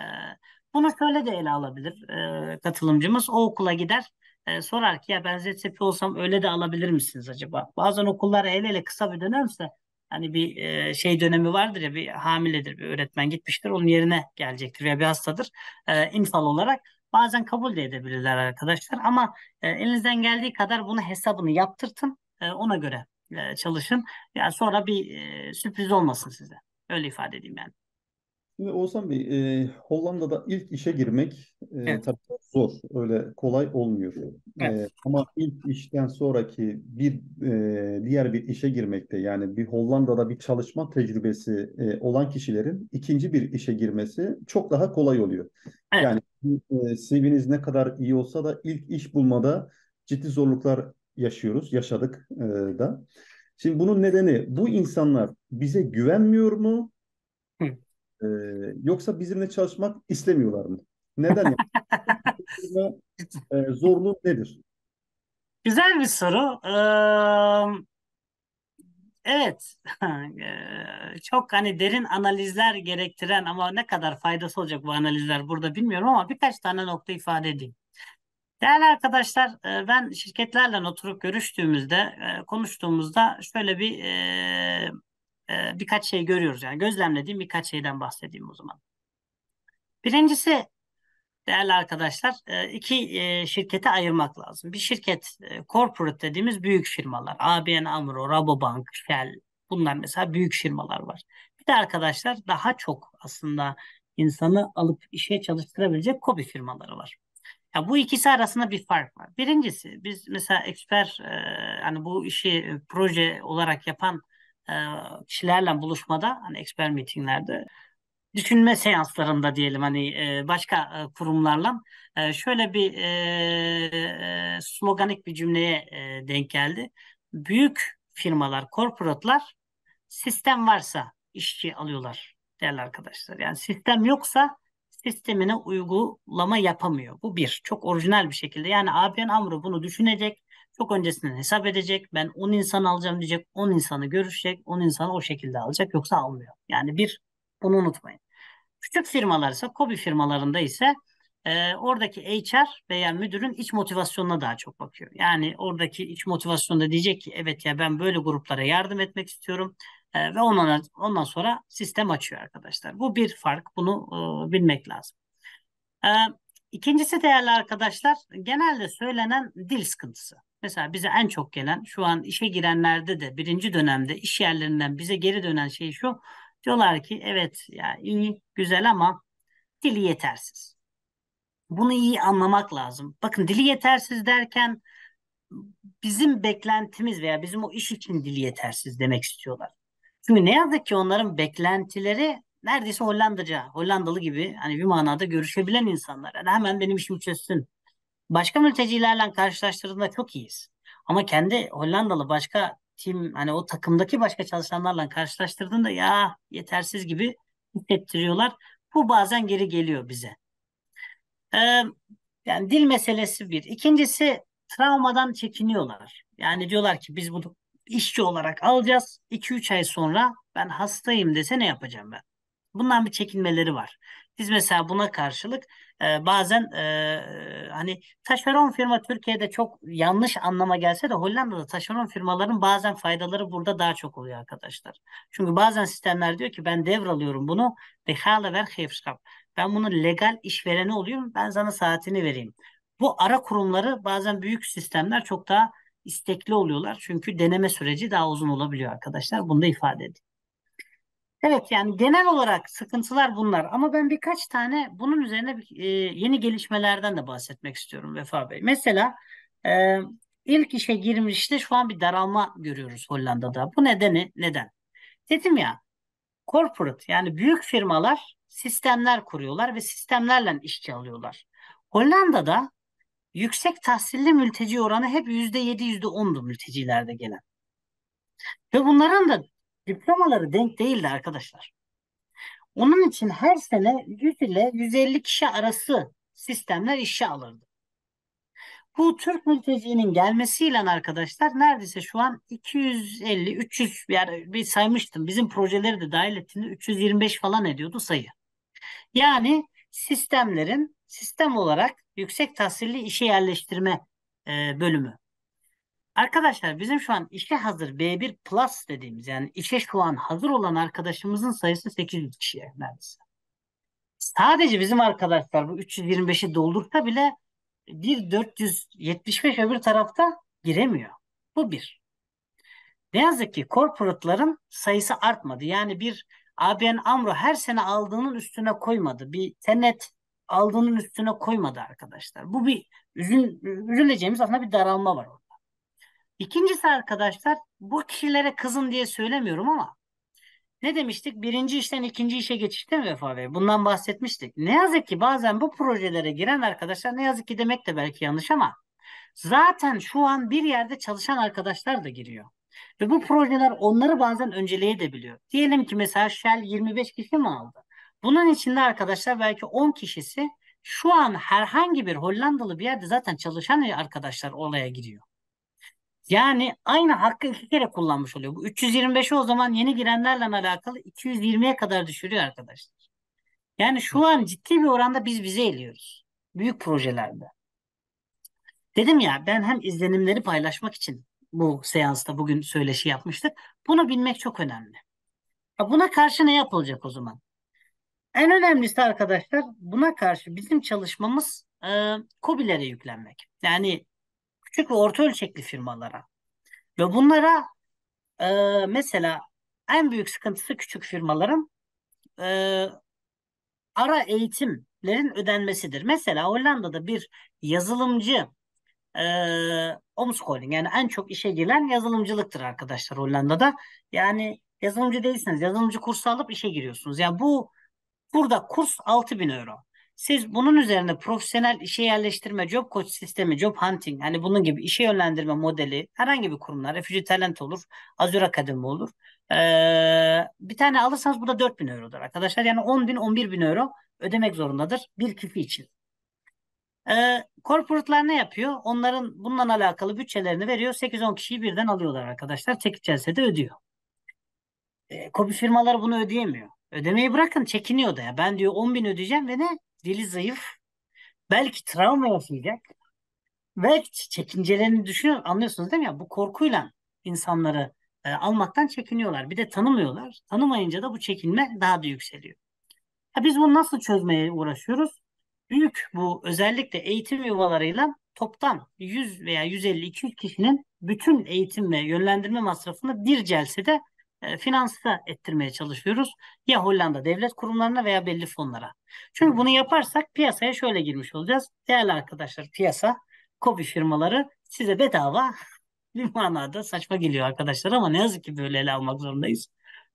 bunu şöyle de ele alabilir e, katılımcımız. O okula gider e, sorar ki ya ben ZSP olsam öyle de alabilir misiniz acaba? Bazen okullar el ele kısa bir dönemse hani bir e, şey dönemi vardır ya bir hamiledir bir öğretmen gitmiştir onun yerine gelecektir veya bir hastadır e, infal olarak bazen kabul de edebilirler arkadaşlar ama e, elinizden geldiği kadar bunu hesabını yaptırtın e, ona göre e, çalışın. Yani sonra bir e, sürpriz olmasın size. Öyle ifade edeyim yani.
Şimdi Oğuzhan Bey, e, Hollanda'da ilk işe girmek e, evet. tabii zor, öyle kolay olmuyor. E, evet. E, ama ilk işten sonraki bir e, diğer bir işe girmekte, yani bir Hollanda'da bir çalışma tecrübesi e, olan kişilerin ikinci bir işe girmesi çok daha kolay oluyor. Evet. Yani e, CV'niz ne kadar iyi olsa da ilk iş bulmada ciddi zorluklar yaşıyoruz, yaşadık e, da. Şimdi bunun nedeni bu insanlar bize güvenmiyor mu? E, yoksa bizimle çalışmak istemiyorlar mı? Neden? e, zorluğu nedir?
Güzel bir soru. Ee, evet. Çok hani derin analizler gerektiren ama ne kadar faydası olacak bu analizler burada bilmiyorum ama birkaç tane nokta ifade edeyim. Değerli arkadaşlar e, ben şirketlerle oturup görüştüğümüzde e, konuştuğumuzda şöyle bir e, birkaç şey görüyoruz. Yani gözlemlediğim birkaç şeyden bahsedeyim o zaman. Birincisi değerli arkadaşlar iki şirkete ayırmak lazım. Bir şirket corporate dediğimiz büyük firmalar. ABN AMRO, Rabobank, Shell bunlar mesela büyük firmalar var. Bir de arkadaşlar daha çok aslında insanı alıp işe çalıştırabilecek kobi firmaları var. Ya bu ikisi arasında bir fark var. Birincisi biz mesela eksper e, hani bu işi e, proje olarak yapan e, kişilerle buluşmada hani eksper meetinglerde, düşünme seanslarında diyelim hani e, başka e, kurumlarla e, şöyle bir e, e, sloganik bir cümleye e, denk geldi. Büyük firmalar, korporatlar sistem varsa işçi alıyorlar değerli arkadaşlar. Yani sistem yoksa sistemine uygulama yapamıyor. Bu bir. Çok orijinal bir şekilde. Yani ABN AMRO bunu düşünecek. Çok öncesinden hesap edecek. Ben 10 insan alacağım diyecek. 10 insanı görüşecek. 10 insanı o şekilde alacak. Yoksa almıyor. Yani bir bunu unutmayın. Küçük firmalar ise, kobi firmalarında ise e, oradaki HR veya müdürün iç motivasyonuna daha çok bakıyor. Yani oradaki iç motivasyonda diyecek ki evet ya ben böyle gruplara yardım etmek istiyorum. E, ve ondan, ondan sonra sistem açıyor arkadaşlar. Bu bir fark. Bunu e, bilmek lazım. E, ikincisi değerli arkadaşlar genelde söylenen dil sıkıntısı. Mesela bize en çok gelen şu an işe girenlerde de birinci dönemde iş yerlerinden bize geri dönen şey şu. Diyorlar ki evet ya iyi güzel ama dili yetersiz. Bunu iyi anlamak lazım. Bakın dili yetersiz derken bizim beklentimiz veya bizim o iş için dili yetersiz demek istiyorlar. Çünkü ne yazık ki onların beklentileri neredeyse Hollandaca, Hollandalı gibi hani bir manada görüşebilen insanlar. Yani hemen benim işimi çözsün. Başka mültecilerle karşılaştırdığında çok iyiyiz. Ama kendi Hollandalı başka tim hani o takımdaki başka çalışanlarla karşılaştırdığında ya yetersiz gibi hissettiriyorlar. Bu bazen geri geliyor bize. Ee, yani dil meselesi bir. İkincisi travmadan çekiniyorlar. Yani diyorlar ki biz bunu işçi olarak alacağız. 2-3 ay sonra ben hastayım dese ne yapacağım ben? Bundan bir çekinmeleri var. Biz mesela buna karşılık e, bazen e, hani taşeron firma Türkiye'de çok yanlış anlama gelse de Hollanda'da taşeron firmaların bazen faydaları burada daha çok oluyor arkadaşlar. Çünkü bazen sistemler diyor ki ben devralıyorum bunu ve hala ver hevskap. Ben bunu legal işvereni oluyorum ben sana saatini vereyim. Bu ara kurumları bazen büyük sistemler çok daha istekli oluyorlar. Çünkü deneme süreci daha uzun olabiliyor arkadaşlar. Bunu da ifade edeyim. Evet yani genel olarak sıkıntılar bunlar ama ben birkaç tane bunun üzerine e, yeni gelişmelerden de bahsetmek istiyorum Vefa Bey. Mesela e, ilk işe girmişte şu an bir daralma görüyoruz Hollanda'da. Bu nedeni neden? Dedim ya corporate yani büyük firmalar sistemler kuruyorlar ve sistemlerle işçi alıyorlar. Hollanda'da yüksek tahsilli mülteci oranı hep yüzde yedi yüzde ondu mültecilerde gelen. Ve bunların da diplomaları denk değildi arkadaşlar. Onun için her sene 100 ile 150 kişi arası sistemler işe alırdı. Bu Türk mültecinin gelmesiyle arkadaşlar neredeyse şu an 250-300 yani bir saymıştım. Bizim projeleri de dahil ettiğinde 325 falan ediyordu sayı. Yani sistemlerin sistem olarak yüksek tahsilli işe yerleştirme e, bölümü. Arkadaşlar bizim şu an işe hazır B1 plus dediğimiz yani işe şu an hazır olan arkadaşımızın sayısı 800 kişi neredeyse. Sadece bizim arkadaşlar bu 325'i doldursa bile bir 475 öbür tarafta giremiyor. Bu bir. Ne yazık ki corporate'ların sayısı artmadı. Yani bir ABN AMRO her sene aldığının üstüne koymadı. Bir senet aldığının üstüne koymadı arkadaşlar. Bu bir üzül, üzüleceğimiz aslında bir daralma var orada. İkincisi arkadaşlar bu kişilere kızın diye söylemiyorum ama ne demiştik? Birinci işten ikinci işe geçişte mi Vefa Bey? Bundan bahsetmiştik. Ne yazık ki bazen bu projelere giren arkadaşlar ne yazık ki demek de belki yanlış ama zaten şu an bir yerde çalışan arkadaşlar da giriyor. Ve bu projeler onları bazen önceleyebiliyor. Diyelim ki mesela Shell 25 kişi mi aldı? Bunun içinde arkadaşlar belki 10 kişisi şu an herhangi bir Hollandalı bir yerde zaten çalışan arkadaşlar olaya giriyor. Yani aynı hakkı iki kere kullanmış oluyor. Bu 325'i o zaman yeni girenlerle alakalı 220'ye kadar düşürüyor arkadaşlar. Yani şu an ciddi bir oranda biz bize eliyoruz. Büyük projelerde. Dedim ya ben hem izlenimleri paylaşmak için bu seansta bugün söyleşi yapmıştık. Bunu bilmek çok önemli. Buna karşı ne yapılacak o zaman? En önemlisi arkadaşlar buna karşı bizim çalışmamız e, COBİ'lere yüklenmek. Yani küçük ve orta ölçekli firmalara. Ve bunlara e, mesela en büyük sıkıntısı küçük firmaların e, ara eğitimlerin ödenmesidir. Mesela Hollanda'da bir yazılımcı e, homeschooling yani en çok işe giren yazılımcılıktır arkadaşlar Hollanda'da. Yani yazılımcı değilsiniz. Yazılımcı kursu alıp işe giriyorsunuz. Yani bu Burada kurs 6000 euro. Siz bunun üzerine profesyonel işe yerleştirme, job coach sistemi, job hunting, hani bunun gibi işe yönlendirme modeli herhangi bir kurumlar, Refugee Talent olur, Azure Akademi olur. Ee, bir tane alırsanız bu da 4000 eurodur arkadaşlar. Yani 10 bin, 11 bin euro ödemek zorundadır bir kişi için. Ee, corporate'lar ne yapıyor? Onların bundan alakalı bütçelerini veriyor. 8-10 kişiyi birden alıyorlar arkadaşlar. Tek içerisinde ödüyor. Ee, kobi firmaları bunu ödeyemiyor. Ödemeyi bırakın çekiniyor da ya. Ben diyor 10 bin ödeyeceğim ve ne? Dili zayıf. Belki travma yaşayacak. Belki çekincelerini düşünüyor. Anlıyorsunuz değil mi ya? Bu korkuyla insanları e, almaktan çekiniyorlar. Bir de tanımıyorlar. Tanımayınca da bu çekinme daha da yükseliyor. Ha, biz bunu nasıl çözmeye uğraşıyoruz? Büyük bu özellikle eğitim yuvalarıyla toptan 100 veya 150-200 kişinin bütün eğitim ve yönlendirme masrafını bir celsede e, finanse ettirmeye çalışıyoruz. Ya Hollanda devlet kurumlarına veya belli fonlara. Çünkü bunu hmm. yaparsak piyasaya şöyle girmiş olacağız. Değerli arkadaşlar piyasa, kobi firmaları size bedava bir manada saçma geliyor arkadaşlar ama ne yazık ki böyle ele almak zorundayız.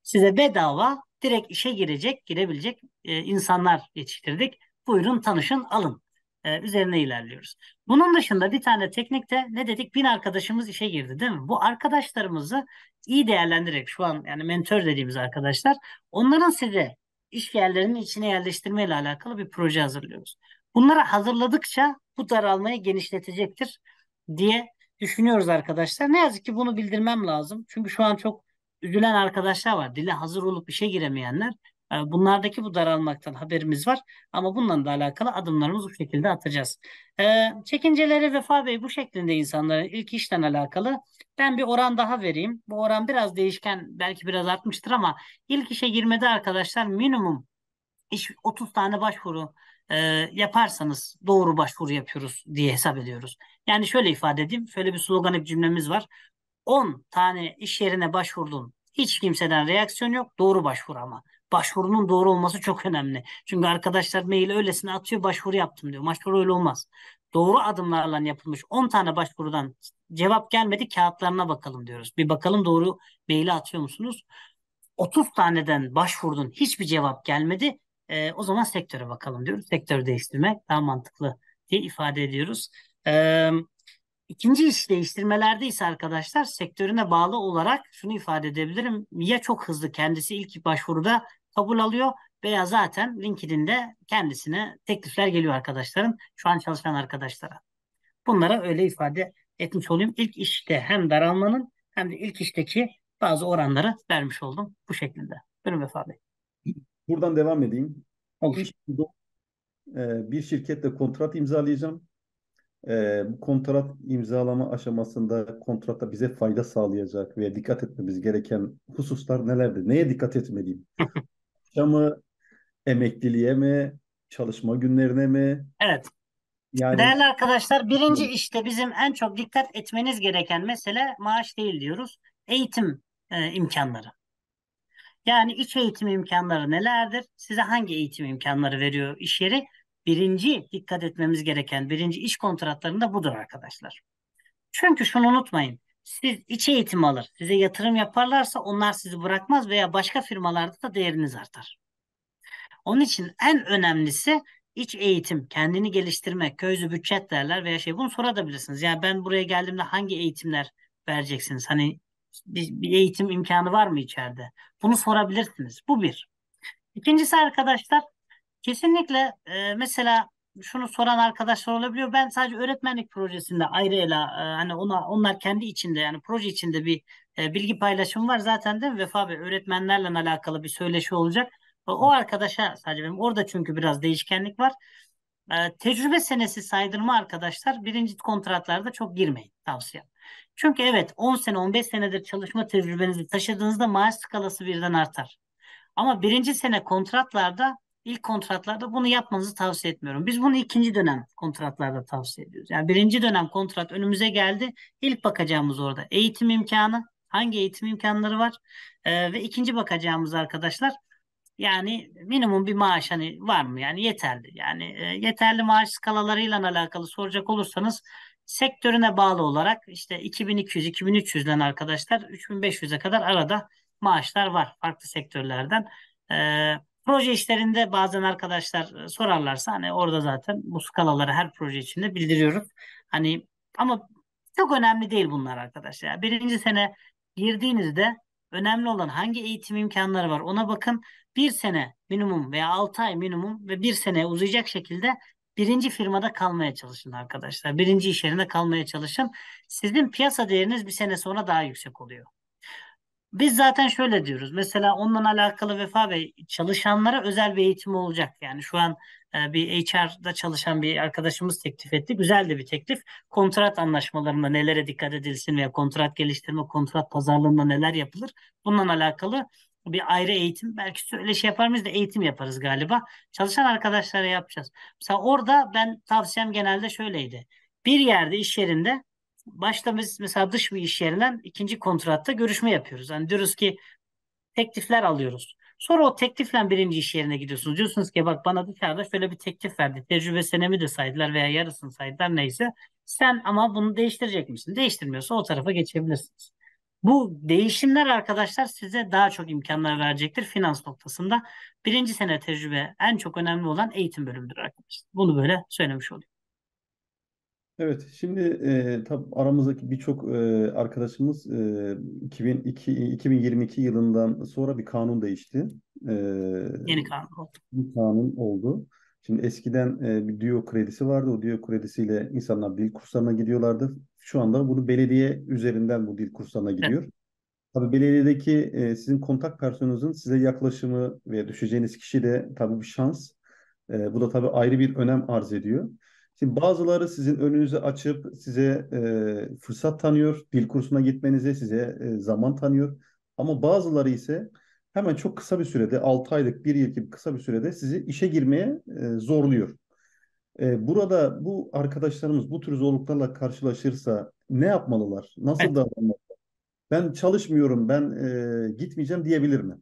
Size bedava direkt işe girecek, girebilecek e, insanlar yetiştirdik. Buyurun tanışın, alın e, üzerine ilerliyoruz. Bunun dışında bir tane teknikte ne dedik? Bin arkadaşımız işe girdi değil mi? Bu arkadaşlarımızı iyi değerlendirerek şu an yani mentor dediğimiz arkadaşlar onların size iş yerlerinin içine yerleştirme ile alakalı bir proje hazırlıyoruz. Bunları hazırladıkça bu daralmayı genişletecektir diye düşünüyoruz arkadaşlar. Ne yazık ki bunu bildirmem lazım. Çünkü şu an çok üzülen arkadaşlar var. Dile hazır olup işe giremeyenler. Ee, bunlardaki bu daralmaktan haberimiz var ama bununla da alakalı adımlarımızı bu şekilde atacağız. Ee, çekinceleri Vefa Bey bu şeklinde insanların ilk işten alakalı. Ben bir oran daha vereyim. Bu oran biraz değişken belki biraz artmıştır ama ilk işe girmede arkadaşlar minimum iş 30 tane başvuru e, yaparsanız doğru başvuru yapıyoruz diye hesap ediyoruz. Yani şöyle ifade edeyim. Şöyle bir sloganik cümlemiz var. 10 tane iş yerine başvurdun. Hiç kimseden reaksiyon yok. Doğru başvuru ama başvurunun doğru olması çok önemli. Çünkü arkadaşlar mail öylesine atıyor başvuru yaptım diyor. Başvuru öyle olmaz. Doğru adımlarla yapılmış 10 tane başvurudan cevap gelmedi kağıtlarına bakalım diyoruz. Bir bakalım doğru maili atıyor musunuz? 30 taneden başvurdun hiçbir cevap gelmedi. E, o zaman sektöre bakalım diyoruz. Sektörü değiştirmek daha mantıklı diye ifade ediyoruz. Evet İkinci iş değiştirmelerde ise arkadaşlar sektörüne bağlı olarak şunu ifade edebilirim. Ya çok hızlı kendisi ilk başvuruda kabul alıyor veya zaten LinkedIn'de kendisine teklifler geliyor arkadaşların. Şu an çalışan arkadaşlara. Bunlara öyle ifade etmiş olayım. İlk işte hem daralmanın hem de ilk işteki bazı oranları vermiş oldum bu şekilde. Buyurun Vefa Bey.
Buradan devam edeyim. Olur. E, bir şirketle kontrat imzalayacağım e, bu kontrat imzalama aşamasında kontratta bize fayda sağlayacak veya dikkat etmemiz gereken hususlar nelerdir? Neye dikkat etmeliyim? Yaşa mı? Emekliliğe mi? Çalışma günlerine mi? Evet. Yani... Değerli
arkadaşlar birinci işte bizim en çok dikkat etmeniz gereken mesele maaş değil diyoruz. Eğitim e, imkanları. Yani iç eğitim imkanları nelerdir? Size hangi eğitim imkanları veriyor iş yeri? birinci dikkat etmemiz gereken birinci iş kontratlarında budur arkadaşlar. Çünkü şunu unutmayın. Siz iç eğitim alır, size yatırım yaparlarsa onlar sizi bırakmaz veya başka firmalarda da değeriniz artar. Onun için en önemlisi iç eğitim, kendini geliştirme, közü bütçet derler veya şey bunu sorabilirsiniz. yani ben buraya geldiğimde hangi eğitimler vereceksiniz? Hani bir, bir eğitim imkanı var mı içeride? Bunu sorabilirsiniz. Bu bir. İkincisi arkadaşlar Kesinlikle e, mesela şunu soran arkadaşlar olabiliyor. Ben sadece öğretmenlik projesinde ayrı ele hani ona onlar kendi içinde yani proje içinde bir e, bilgi paylaşım var zaten de Vefa Bey öğretmenlerle alakalı bir söyleşi olacak. O arkadaşa sadece benim orada çünkü biraz değişkenlik var. E, tecrübe senesi saydırma arkadaşlar birinci kontratlarda çok girmeyin tavsiye. Çünkü evet 10 sene 15 senedir çalışma tecrübenizi taşıdığınızda maaş skalası birden artar. Ama birinci sene kontratlarda ilk kontratlarda bunu yapmanızı tavsiye etmiyorum. Biz bunu ikinci dönem kontratlarda tavsiye ediyoruz. Yani birinci dönem kontrat önümüze geldi. İlk bakacağımız orada eğitim imkanı, hangi eğitim imkanları var ee, ve ikinci bakacağımız arkadaşlar yani minimum bir maaş hani var mı? Yani yeterli. Yani e, yeterli maaş skalalarıyla alakalı soracak olursanız sektörüne bağlı olarak işte 2200-2300'den arkadaşlar 3500'e kadar arada maaşlar var farklı sektörlerden. Ee, Proje işlerinde bazen arkadaşlar e, sorarlarsa hani orada zaten bu skalaları her proje içinde bildiriyoruz. Hani ama çok önemli değil bunlar arkadaşlar. Birinci sene girdiğinizde önemli olan hangi eğitim imkanları var ona bakın. Bir sene minimum veya altı ay minimum ve bir sene uzayacak şekilde birinci firmada kalmaya çalışın arkadaşlar. Birinci iş yerinde kalmaya çalışın. Sizin piyasa değeriniz bir sene sonra daha yüksek oluyor. Biz zaten şöyle diyoruz. Mesela onunla alakalı Vefa Bey çalışanlara özel bir eğitim olacak. Yani şu an e, bir HR'da çalışan bir arkadaşımız teklif etti. Güzel de bir teklif. Kontrat anlaşmalarında nelere dikkat edilsin veya kontrat geliştirme, kontrat pazarlığında neler yapılır? Bununla alakalı bir ayrı eğitim. Belki öyle şey yapar mıyız da eğitim yaparız galiba. Çalışan arkadaşlara yapacağız. Mesela orada ben tavsiyem genelde şöyleydi. Bir yerde iş yerinde başta biz mesela dış bir iş yerinden ikinci kontratta görüşme yapıyoruz. Yani diyoruz ki teklifler alıyoruz. Sonra o teklifle birinci iş yerine gidiyorsunuz. Diyorsunuz ki bak bana dışarıda şöyle bir teklif verdi. Tecrübe senemi de saydılar veya yarısını saydılar neyse. Sen ama bunu değiştirecek misin? Değiştirmiyorsa o tarafa geçebilirsiniz. Bu değişimler arkadaşlar size daha çok imkanlar verecektir finans noktasında. Birinci sene tecrübe en çok önemli olan eğitim bölümüdür arkadaşlar. Bunu böyle söylemiş olayım.
Evet, şimdi e, tab aramızdaki birçok e, arkadaşımız e, 2002 2022 yılından sonra bir kanun değişti. E, Yeni kanun oldu. Bir kanun oldu. Şimdi eskiden e, bir diyor kredisi vardı. O diyor kredisiyle insanlar dil kurslarına gidiyorlardı. Şu anda bunu belediye üzerinden bu dil kurslarına gidiyor. Evet. Tabii belediyedeki e, sizin kontak personeliniz size yaklaşımı ve düşeceğiniz kişi de tabii bir şans. E, bu da tabii ayrı bir önem arz ediyor. Şimdi bazıları sizin önünüzü açıp size e, fırsat tanıyor, dil kursuna gitmenize size e, zaman tanıyor. Ama bazıları ise hemen çok kısa bir sürede, 6 aylık, 1 yıl gibi kısa bir sürede sizi işe girmeye e, zorluyor. E, burada bu arkadaşlarımız bu tür zorluklarla karşılaşırsa ne yapmalılar? Nasıl davranmalılar? Ben çalışmıyorum, ben e, gitmeyeceğim diyebilir mi?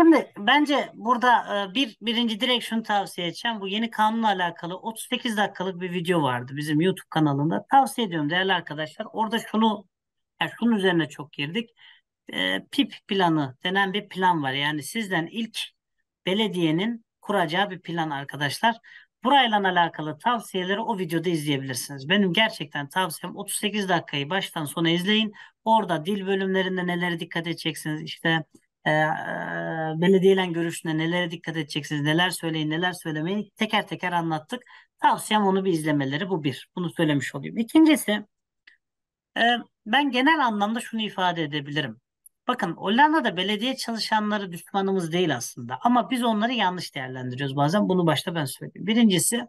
Şimdi bence burada e, bir birinci direkt şunu tavsiye edeceğim. Bu yeni kanunla alakalı 38 dakikalık bir video vardı bizim YouTube kanalında. Tavsiye ediyorum değerli arkadaşlar. Orada şunu yani şunun üzerine çok girdik. E, PIP planı denen bir plan var. Yani sizden ilk belediyenin kuracağı bir plan arkadaşlar. Burayla alakalı tavsiyeleri o videoda izleyebilirsiniz. Benim gerçekten tavsiyem 38 dakikayı baştan sona izleyin. Orada dil bölümlerinde neler dikkat edeceksiniz işte e, e, belediyeyle görüştüğünde nelere dikkat edeceksiniz, neler söyleyin, neler söylemeyin teker teker anlattık. Tavsiyem onu bir izlemeleri bu bir. Bunu söylemiş olayım. İkincisi e, ben genel anlamda şunu ifade edebilirim. Bakın Hollanda'da belediye çalışanları düşmanımız değil aslında ama biz onları yanlış değerlendiriyoruz bazen. Bunu başta ben söyleyeyim. Birincisi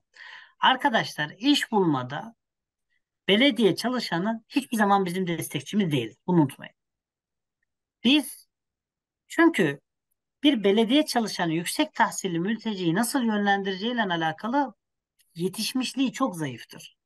arkadaşlar iş bulmada belediye çalışanı hiçbir zaman bizim destekçimiz değil. Bunu unutmayın. Biz çünkü bir belediye çalışanı yüksek tahsilli mülteciyi nasıl yönlendireceğiyle alakalı yetişmişliği çok zayıftır.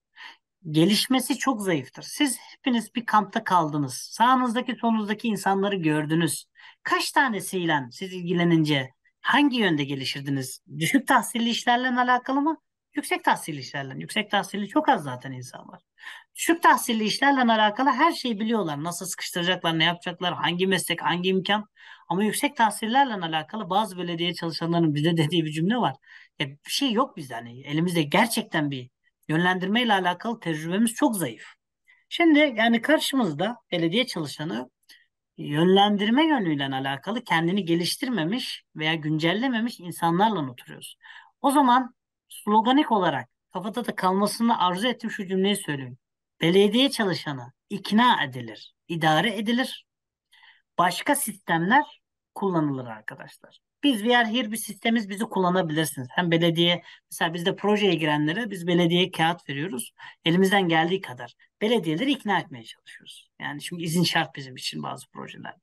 Gelişmesi çok zayıftır. Siz hepiniz bir kampta kaldınız. Sağınızdaki solunuzdaki insanları gördünüz. Kaç tanesiyle siz ilgilenince hangi yönde gelişirdiniz? Düşük tahsilli işlerle alakalı mı? yüksek tahsilli işlerle. Yüksek tahsilli çok az zaten insan var. Düşük tahsilli işlerle alakalı her şeyi biliyorlar. Nasıl sıkıştıracaklar, ne yapacaklar, hangi meslek, hangi imkan. Ama yüksek tahsillerle alakalı bazı belediye çalışanlarının bize dediği bir cümle var. Ya bir şey yok bizde hani elimizde gerçekten bir yönlendirme ile alakalı tecrübemiz çok zayıf. Şimdi yani karşımızda belediye çalışanı yönlendirme yönüyle alakalı kendini geliştirmemiş veya güncellememiş insanlarla oturuyoruz. O zaman sloganik olarak kafada da kalmasını arzu ettim şu cümleyi söyleyeyim. Belediye çalışanı ikna edilir, idare edilir. Başka sistemler kullanılır arkadaşlar. Biz VR here bir sistemimiz bizi kullanabilirsiniz. Hem belediye mesela bizde projeye girenlere biz belediye kağıt veriyoruz. Elimizden geldiği kadar belediyeleri ikna etmeye çalışıyoruz. Yani şimdi izin şart bizim için bazı projelerde.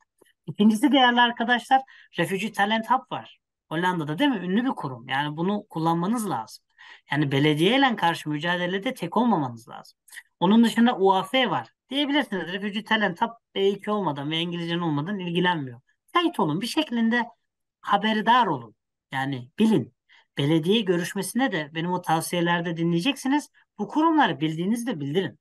İkincisi değerli arkadaşlar Refugee Talent Hub var. Hollanda'da değil mi? Ünlü bir kurum. Yani bunu kullanmanız lazım. Yani belediyeyle karşı mücadelede tek olmamanız lazım. Onun dışında UAF var. Diyebilirsiniz Refugee Talent Hub B2 olmadan ve İngilizcen olmadan ilgilenmiyor. Kayıt olun. Bir şeklinde haberdar olun. Yani bilin. Belediye görüşmesine de benim o tavsiyelerde dinleyeceksiniz. Bu kurumları bildiğinizde bildirin.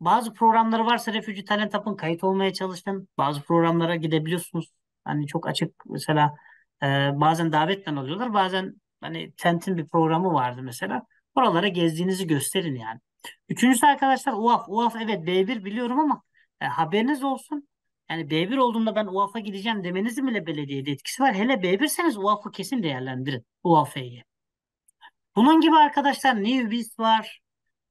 Bazı programları varsa Refugee Talent kayıt olmaya çalışın. Bazı programlara gidebiliyorsunuz. Hani çok açık mesela ee, bazen davetten alıyorlar. Bazen hani tentin bir programı vardı mesela. Oralara gezdiğinizi gösterin yani. Üçüncüsü arkadaşlar UAF. UAF evet B1 biliyorum ama e, haberiniz olsun. Yani B1 olduğunda ben UAF'a gideceğim demenizin bile belediyede etkisi var. Hele B1'seniz UAF'ı kesin değerlendirin. UAF'yi. Bunun gibi arkadaşlar Newbiz var.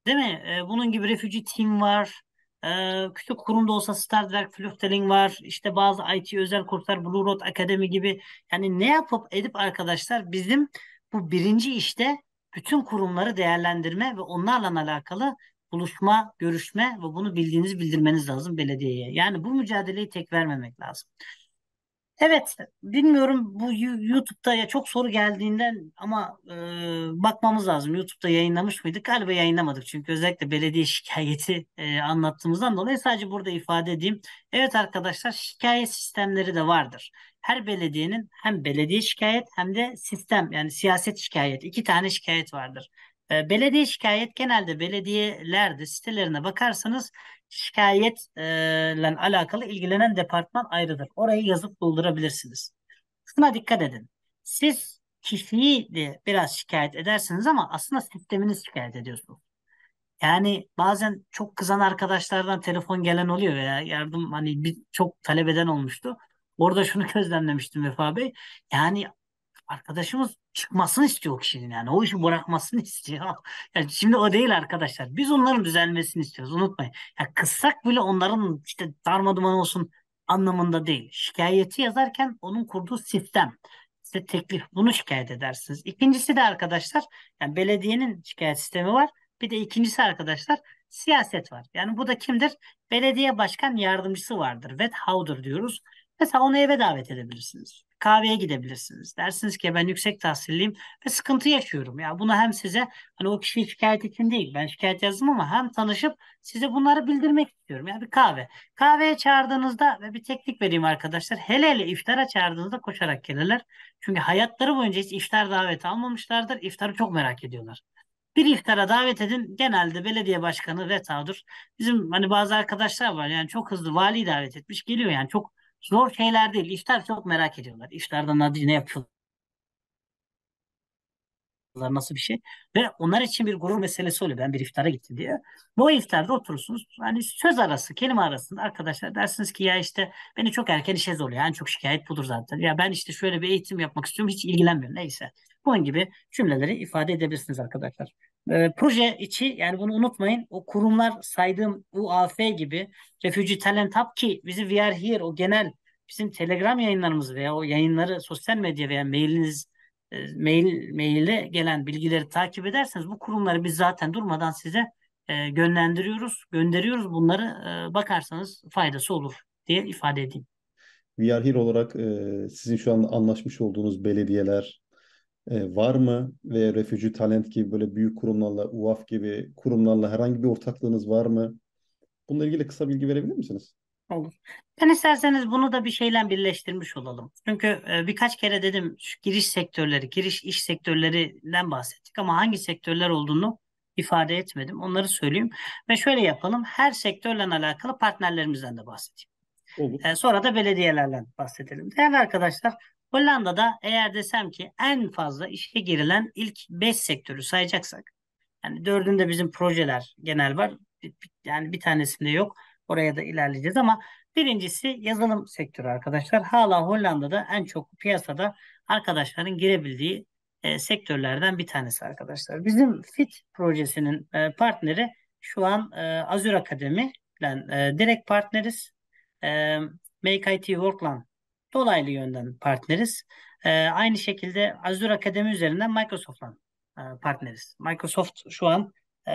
Değil mi? E, bunun gibi Refugee Team var. Ee, küçük kurumda olsa Stardrag Flüchtling var. İşte bazı IT özel kurslar, Blue Road Akademi gibi. Yani ne yapıp edip arkadaşlar bizim bu birinci işte bütün kurumları değerlendirme ve onlarla alakalı buluşma, görüşme ve bunu bildiğinizi bildirmeniz lazım belediyeye. Yani bu mücadeleyi tek vermemek lazım. Evet, bilmiyorum bu YouTube'da ya çok soru geldiğinden ama e, bakmamız lazım. YouTube'da yayınlamış mıydık? Galiba yayınlamadık çünkü özellikle belediye şikayeti e, anlattığımızdan dolayı sadece burada ifade edeyim. Evet arkadaşlar şikayet sistemleri de vardır. Her belediyenin hem belediye şikayet hem de sistem yani siyaset şikayet iki tane şikayet vardır. Ee, belediye şikayet genelde belediyelerde sitelerine bakarsanız şikayetle alakalı ilgilenen departman ayrıdır. Orayı yazıp buldurabilirsiniz. Şuna dikkat edin. Siz kişiyi de biraz şikayet edersiniz ama aslında sisteminiz şikayet ediyorsunuz. Yani bazen çok kızan arkadaşlardan telefon gelen oluyor veya yardım hani bir, çok talep eden olmuştu. Orada şunu gözlemlemiştim Vefa Bey. Yani arkadaşımız çıkmasını istiyor o kişinin yani. O işi bırakmasını istiyor. Yani şimdi o değil arkadaşlar. Biz onların düzelmesini istiyoruz. Unutmayın. Yani kıssak bile onların işte darma duman olsun anlamında değil. Şikayeti yazarken onun kurduğu sistem işte teklif bunu şikayet edersiniz. İkincisi de arkadaşlar yani belediyenin şikayet sistemi var. Bir de ikincisi arkadaşlar siyaset var. Yani bu da kimdir? Belediye başkan yardımcısı vardır. howdur diyoruz. Mesela onu eve davet edebilirsiniz kahveye gidebilirsiniz. Dersiniz ki ben yüksek tahsilliyim ve sıkıntı yaşıyorum. Ya bunu hem size hani o kişi şikayet için değil ben şikayet yazdım ama hem tanışıp size bunları bildirmek istiyorum. Ya bir kahve. Kahveye çağırdığınızda ve bir teknik vereyim arkadaşlar. Hele hele iftara çağırdığınızda koşarak gelirler. Çünkü hayatları boyunca hiç iftar daveti almamışlardır. İftarı çok merak ediyorlar bir iftara davet edin. Genelde belediye başkanı vetadır. Bizim hani bazı arkadaşlar var yani çok hızlı vali davet etmiş geliyor yani çok Zor şeyler değil. İşler çok merak ediyorlar. İşlerden hadi ne yapıyorlar? nasıl bir şey. Ve onlar için bir gurur meselesi oluyor. Ben bir iftara gittim diye. Bu iftarda oturursunuz. Hani söz arası, kelime arasında arkadaşlar dersiniz ki ya işte beni çok erken işe zorluyor. Yani çok şikayet budur zaten. Ya ben işte şöyle bir eğitim yapmak istiyorum. Hiç ilgilenmiyorum. Neyse. Bunun gibi cümleleri ifade edebilirsiniz arkadaşlar. E, proje içi yani bunu unutmayın o kurumlar saydığım UAF gibi Refugee Talent Hub ki bizi We Are Here o genel bizim Telegram yayınlarımız veya o yayınları sosyal medya veya mailiniz e, mail maille gelen bilgileri takip ederseniz bu kurumları biz zaten durmadan size e, gönderiyoruz, gönderiyoruz. Bunları e, bakarsanız faydası olur diye ifade edeyim.
We Are Here olarak e, sizin şu an anlaşmış olduğunuz belediyeler, e, var mı ve refüji Talent gibi böyle büyük kurumlarla, UAF gibi kurumlarla herhangi bir ortaklığınız var mı?
Bununla ilgili kısa bilgi verebilir misiniz? Olur. Ben isterseniz bunu da bir şeyle birleştirmiş olalım. Çünkü e, birkaç kere dedim şu giriş sektörleri, giriş iş sektörlerinden bahsettik ama hangi sektörler olduğunu ifade etmedim. Onları söyleyeyim ve şöyle yapalım. Her sektörle alakalı partnerlerimizden de bahsedeyim. Olur. E, sonra da belediyelerle bahsedelim. Değerli arkadaşlar, Hollanda'da eğer desem ki en fazla işe girilen ilk 5 sektörü sayacaksak yani dördünde bizim projeler genel var. Yani bir tanesinde yok. Oraya da ilerleyeceğiz ama birincisi yazılım sektörü arkadaşlar. Hala Hollanda'da en çok piyasada arkadaşların girebildiği e, sektörlerden bir tanesi arkadaşlar. Bizim FIT projesinin e, partneri şu an e, Azure Akademi ile direkt partneriz. E, Make IT Work'la dolaylı yönden partneriz. E, aynı şekilde Azure Akademi üzerinden Microsoft'la e, partneriz. Microsoft şu an e,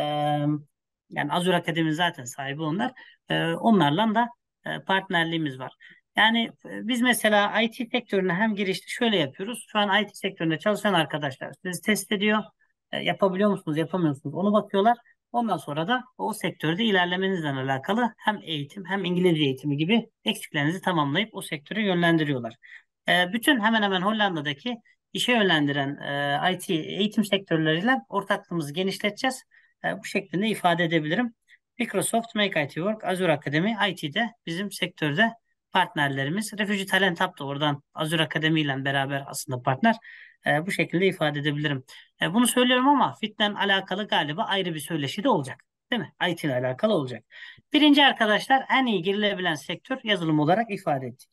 yani Azure Akademi zaten sahibi onlar. E, onlarla da e, partnerliğimiz var. Yani e, biz mesela IT sektörüne hem girişte şöyle yapıyoruz. Şu an IT sektöründe çalışan arkadaşlar sizi test ediyor. E, yapabiliyor musunuz, yapamıyor musunuz? Onu bakıyorlar. Ondan sonra da o sektörde ilerlemenizle alakalı hem eğitim hem İngilizce eğitimi gibi eksiklerinizi tamamlayıp o sektöre yönlendiriyorlar. E, bütün hemen hemen Hollanda'daki işe yönlendiren e, IT eğitim sektörleriyle ortaklığımızı genişleteceğiz. E, bu şekilde ifade edebilirim. Microsoft Make IT Work, Azure Akademi IT'de bizim sektörde partnerlerimiz. refüji Talent Hub da oradan Azure Akademi ile beraber aslında partner. E, bu şekilde ifade edebilirim. E, bunu söylüyorum ama fitten alakalı galiba ayrı bir söyleşi de olacak. Değil mi? IT ile alakalı olacak. Birinci arkadaşlar en iyi girilebilen sektör yazılım olarak ifade ettik.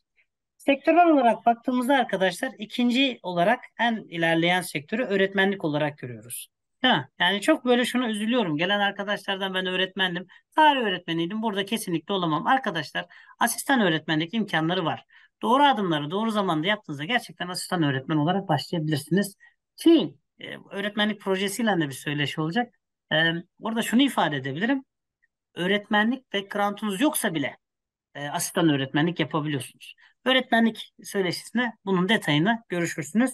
Sektörel olarak baktığımızda arkadaşlar ikinci olarak en ilerleyen sektörü öğretmenlik olarak görüyoruz. Ha, yani çok böyle şuna üzülüyorum. Gelen arkadaşlardan ben öğretmendim. Tarih öğretmeniydim. Burada kesinlikle olamam. Arkadaşlar asistan öğretmenlik imkanları var. Doğru adımları doğru zamanda yaptığınızda gerçekten asistan öğretmen olarak başlayabilirsiniz. Ki e, öğretmenlik projesiyle de bir söyleşi olacak. E, orada şunu ifade edebilirim. Öğretmenlik background'unuz yoksa bile e, asistan öğretmenlik yapabiliyorsunuz. Öğretmenlik söyleşisinde bunun detayını görüşürsünüz.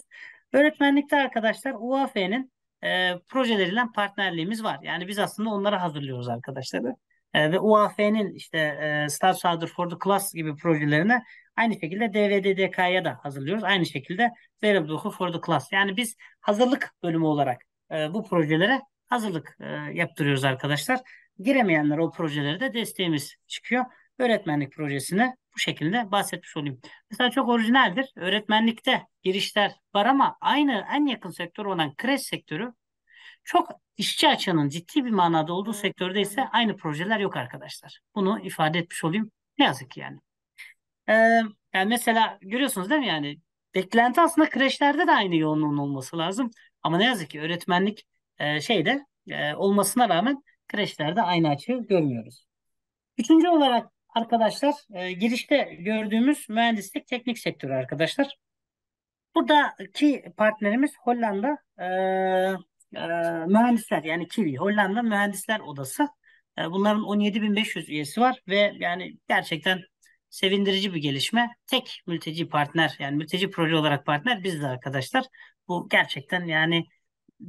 Öğretmenlikte arkadaşlar UAF'nin e, projeleriyle partnerliğimiz var. Yani biz aslında onlara hazırlıyoruz arkadaşları. E, ve UAF'nin işte e, Star Southern for the Class gibi projelerine aynı şekilde DVDDK'ya da hazırlıyoruz. Aynı şekilde Wehrabduch'u for the Class. Yani biz hazırlık bölümü olarak e, bu projelere hazırlık e, yaptırıyoruz arkadaşlar. Giremeyenler o projelere de desteğimiz çıkıyor. Öğretmenlik projesine bu şekilde bahsetmiş olayım. Mesela çok orijinaldir. Öğretmenlikte girişler var ama aynı en yakın sektör olan kreş sektörü çok işçi açığının ciddi bir manada olduğu sektörde ise aynı projeler yok arkadaşlar. Bunu ifade etmiş olayım. Ne yazık ki yani. Ee, yani mesela görüyorsunuz değil mi yani beklenti aslında kreşlerde de aynı yoğunluğun olması lazım. Ama ne yazık ki öğretmenlik e, şeyde e, olmasına rağmen kreşlerde aynı açığı görmüyoruz. Üçüncü olarak arkadaşlar e, girişte gördüğümüz mühendislik teknik sektörü arkadaşlar. Buradaki partnerimiz Hollanda e, e, mühendisler yani Kiwi Hollanda Mühendisler Odası. E, bunların 17.500 üyesi var ve yani gerçekten sevindirici bir gelişme. Tek mülteci partner yani mülteci proje olarak partner bizde arkadaşlar. Bu gerçekten yani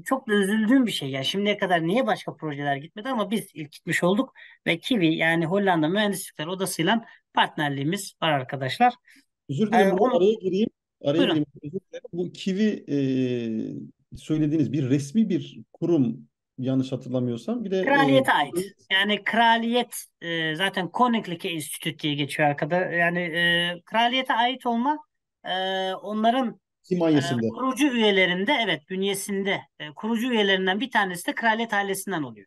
çok da üzüldüğüm bir şey. Yani şimdiye kadar niye başka projeler gitmedi ama biz ilk gitmiş olduk ve Kiwi yani Hollanda Mühendislikler Odası'yla partnerliğimiz var arkadaşlar. Özür dilerim ee, onu... araya
gireyim. Araya gireyim. Özür dilerim. Bu Kiwi e, söylediğiniz bir resmi bir kurum yanlış hatırlamıyorsam. Bir de e, kraliyete
e, ait. Yani kraliyet e, zaten Koninklijke Institute diye geçiyor arkada. Yani e, kraliyete ait olma e, onların
kim E, ee,
kurucu üyelerinde evet bünyesinde e, kurucu üyelerinden bir tanesi de kraliyet ailesinden oluyor.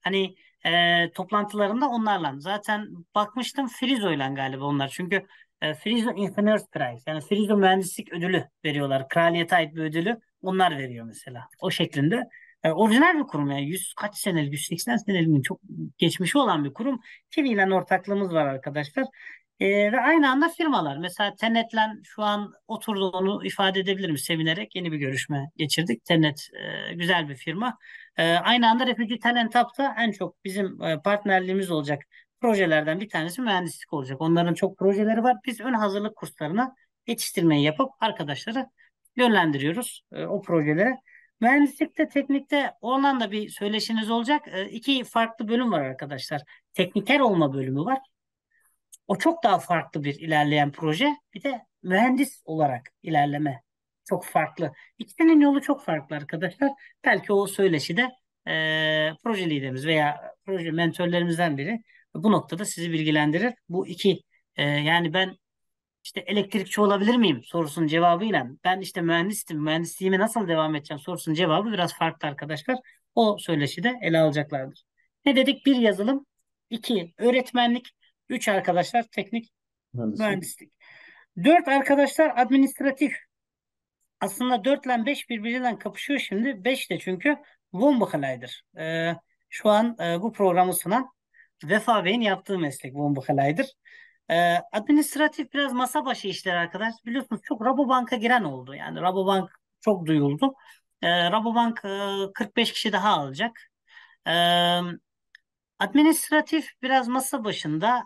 Hani e, toplantılarında onlarla zaten bakmıştım Frizo ile galiba onlar çünkü e, Frizo Ingenieurs Prize yani Frizo Mühendislik Ödülü veriyorlar. Kraliyete ait bir ödülü onlar veriyor mesela o şeklinde. E, orijinal bir kurum yani 100 kaç senelik 180 senelik çok geçmişi olan bir kurum. Kivi ile ortaklığımız var arkadaşlar. E, ve aynı anda firmalar mesela Tenet'len şu an oturduğunu ifade edebilirim sevinerek yeni bir görüşme geçirdik. Tenet e, güzel bir firma. E, aynı anda Refugee Talent Hub'da en çok bizim e, partnerliğimiz olacak projelerden bir tanesi mühendislik olacak. Onların çok projeleri var. Biz ön hazırlık kurslarına yetiştirmeyi yapıp arkadaşları yönlendiriyoruz e, o projelere. Mühendislikte, teknikte olan da bir söyleşiniz olacak. E, iki farklı bölüm var arkadaşlar. Tekniker olma bölümü var o çok daha farklı bir ilerleyen proje. Bir de mühendis olarak ilerleme çok farklı. İkisinin yolu çok farklı arkadaşlar. Belki o söyleşide e, proje liderimiz veya proje mentorlarımızdan biri bu noktada sizi bilgilendirir. Bu iki e, yani ben işte elektrikçi olabilir miyim sorusunun cevabıyla ben işte mühendistim, mühendisliğime nasıl devam edeceğim sorusunun cevabı biraz farklı arkadaşlar. O söyleşi de ele alacaklardır. Ne dedik? Bir yazılım, iki öğretmenlik, 3 arkadaşlar teknik mühendislik. mühendislik. 4 arkadaşlar administratif. Aslında 4 ile 5 birbiriyle kapışıyor şimdi. 5 de çünkü Wombakalay'dır. Ee, şu an e, bu programı sunan Vefa Bey'in yaptığı meslek Wombakalay'dır. Ee, administratif biraz masa başı işler arkadaş. Biliyorsunuz çok Rabobank'a giren oldu. Yani Rabobank çok duyuldu. Ee, Rabobank e, 45 kişi daha alacak. Ee, Administratif biraz masa başında,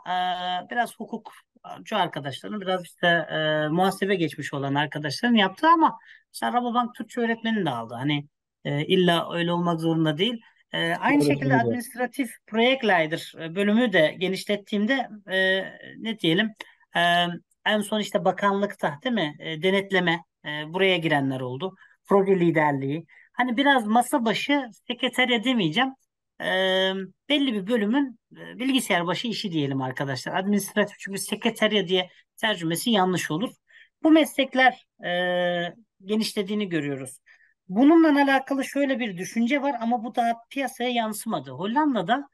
biraz hukukçu arkadaşların, biraz işte muhasebe geçmiş olan arkadaşların yaptı ama işte Rabobank Türkçe öğretmeni de aldı. Hani illa öyle olmak zorunda değil. aynı Öğretmeni şekilde de. administratif projektlaydır bölümü de genişlettiğimde ne diyelim en son işte bakanlıkta değil mi denetleme buraya girenler oldu. Proje liderliği. Hani biraz masa başı sekreter edemeyeceğim e, belli bir bölümün e, bilgisayar başı işi diyelim arkadaşlar. Administratif çünkü sekreterya diye tercümesi yanlış olur. Bu meslekler e, genişlediğini görüyoruz. Bununla alakalı şöyle bir düşünce var ama bu da piyasaya yansımadı. Hollanda'da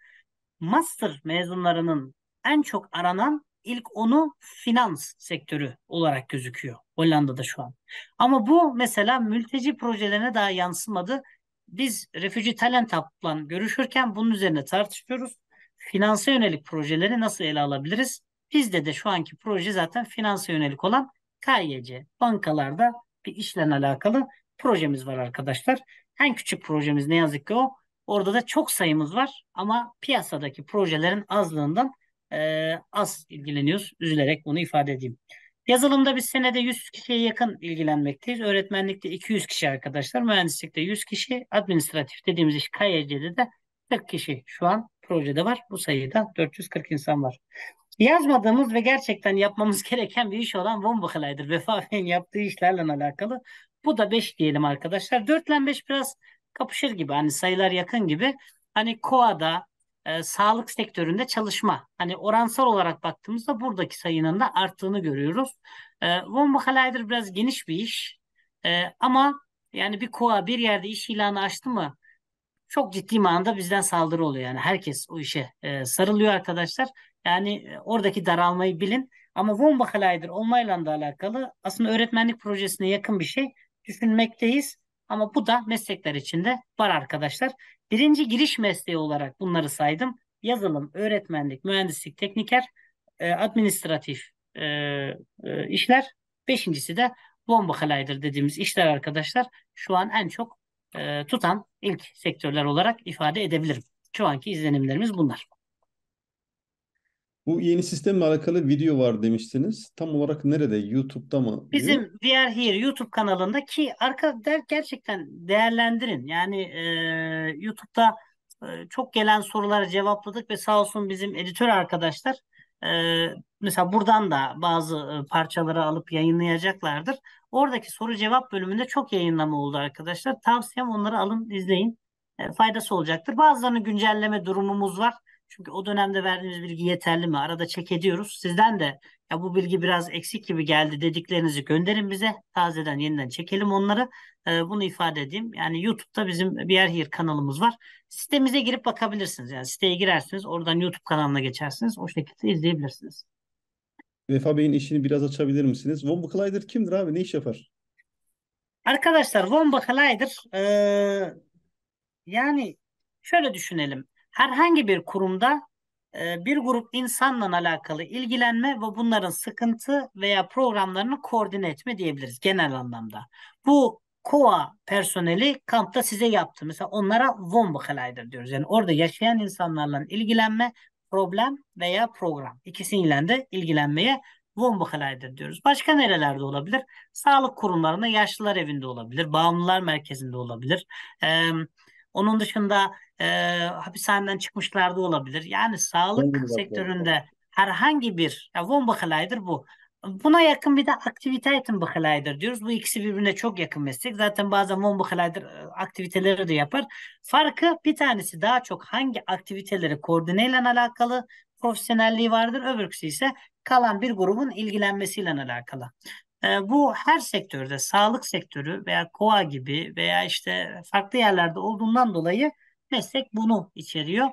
master mezunlarının en çok aranan ilk onu finans sektörü olarak gözüküyor Hollanda'da şu an. Ama bu mesela mülteci projelerine daha yansımadı. Biz refüji Talent Hub'la görüşürken bunun üzerine tartışıyoruz. Finansa yönelik projeleri nasıl ele alabiliriz? Bizde de şu anki proje zaten finansa yönelik olan KYC. Bankalarda bir işle alakalı projemiz var arkadaşlar. En küçük projemiz ne yazık ki o. Orada da çok sayımız var ama piyasadaki projelerin azlığından e, az ilgileniyoruz. Üzülerek bunu ifade edeyim. Yazılımda biz senede 100 kişiye yakın ilgilenmekteyiz. Öğretmenlikte 200 kişi arkadaşlar. Mühendislikte 100 kişi. Administratif dediğimiz iş KYC'de de 40 kişi şu an projede var. Bu sayıda 440 insan var. Yazmadığımız ve gerçekten yapmamız gereken bir iş olan Wombach'laydır. Vefa Bey'in yaptığı işlerle alakalı. Bu da 5 diyelim arkadaşlar. 4 ile 5 biraz kapışır gibi. Hani sayılar yakın gibi. Hani Koada e, sağlık sektöründe çalışma. Hani oransal olarak baktığımızda buradaki sayının da arttığını görüyoruz. E, Von Bacalaydır biraz geniş bir iş e, ama yani bir koa bir yerde iş ilanı açtı mı çok ciddi manada bizden saldırı oluyor. Yani herkes o işe e, sarılıyor arkadaşlar. Yani e, oradaki daralmayı bilin. Ama Von Bacalaydır olmayla da alakalı aslında öğretmenlik projesine yakın bir şey düşünmekteyiz. Ama bu da meslekler içinde var arkadaşlar. Birinci giriş mesleği olarak bunları saydım. Yazılım, öğretmenlik, mühendislik, tekniker, e, administratif e, e, işler. Beşincisi de bomba kalaydır dediğimiz işler arkadaşlar. Şu an en çok e, tutan ilk sektörler olarak ifade edebilirim. Şu anki izlenimlerimiz bunlar.
Bu yeni sistemle alakalı video var demiştiniz. Tam olarak nerede? YouTube'da mı?
Bizim We Are Here YouTube kanalında ki arka der, gerçekten değerlendirin. Yani e, YouTube'da e, çok gelen soruları cevapladık ve sağ olsun bizim editör arkadaşlar e, mesela buradan da bazı e, parçaları alıp yayınlayacaklardır. Oradaki soru cevap bölümünde çok yayınlama oldu arkadaşlar. Tavsiyem onları alın izleyin. E, faydası olacaktır. Bazılarını güncelleme durumumuz var. Çünkü o dönemde verdiğimiz bilgi yeterli mi? Arada çek ediyoruz. Sizden de ya bu bilgi biraz eksik gibi geldi dediklerinizi gönderin bize. Tazeden yeniden çekelim onları. Ee, bunu ifade edeyim. Yani YouTube'da bizim bir yer Here kanalımız var. Sitemize girip bakabilirsiniz. Yani siteye girersiniz. Oradan YouTube kanalına geçersiniz. O şekilde izleyebilirsiniz.
Vefa Bey'in işini biraz açabilir misiniz? Von Bucklider kimdir abi? Ne iş yapar?
Arkadaşlar Von Bucklider ee, yani şöyle düşünelim herhangi bir kurumda e, bir grup insanla alakalı ilgilenme ve bunların sıkıntı veya programlarını koordine etme diyebiliriz genel anlamda. Bu KOA personeli kampta size yaptı. Mesela onlara Wombakalaydır diyoruz. Yani orada yaşayan insanlarla ilgilenme, problem veya program. İkisiyle de ilgilenmeye Wombakalaydır diyoruz. Başka nerelerde olabilir? Sağlık kurumlarında yaşlılar evinde olabilir, bağımlılar merkezinde olabilir. Ee, onun dışında e, hapishaneden çıkmışlar da olabilir. Yani sağlık Bomba sektöründe bakıyorum. herhangi bir, ya von bakılaydır bu. Buna yakın bir de aktivitetin bakılaydır diyoruz. Bu ikisi birbirine çok yakın meslek. Zaten bazen von bakılaydır e, aktiviteleri de yapar. Farkı bir tanesi daha çok hangi aktiviteleri koordineyle alakalı profesyonelliği vardır. Öbürküsü ise kalan bir grubun ilgilenmesiyle alakalı. Ee, bu her sektörde, sağlık sektörü veya KOA gibi veya işte farklı yerlerde olduğundan dolayı meslek bunu içeriyor.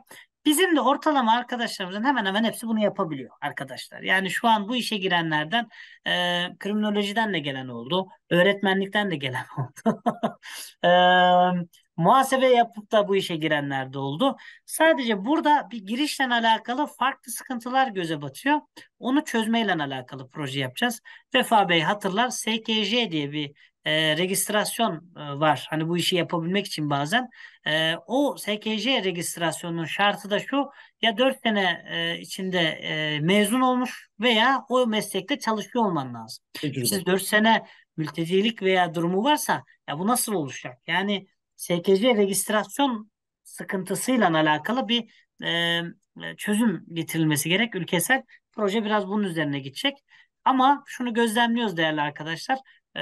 Bizim de ortalama arkadaşlarımızın hemen hemen hepsi bunu yapabiliyor arkadaşlar. Yani şu an bu işe girenlerden e, kriminolojiden de gelen oldu. Öğretmenlikten de gelen oldu. e, Muhasebe yapıp da bu işe girenler de oldu. Sadece burada bir girişle alakalı farklı sıkıntılar göze batıyor. Onu çözmeyle alakalı proje yapacağız. Vefa Bey hatırlar SKJ diye bir e, registrasyon e, var. Hani bu işi yapabilmek için bazen. E, o SKJ registrasyonunun şartı da şu ya 4 sene e, içinde e, mezun olmuş veya o meslekte çalışıyor olman lazım. Siz 4 sene mültecilik veya durumu varsa ya bu nasıl oluşacak? Yani SKC registrasyon sıkıntısıyla alakalı bir e, e, çözüm getirilmesi gerek. Ülkesel proje biraz bunun üzerine gidecek. Ama şunu gözlemliyoruz değerli arkadaşlar. E,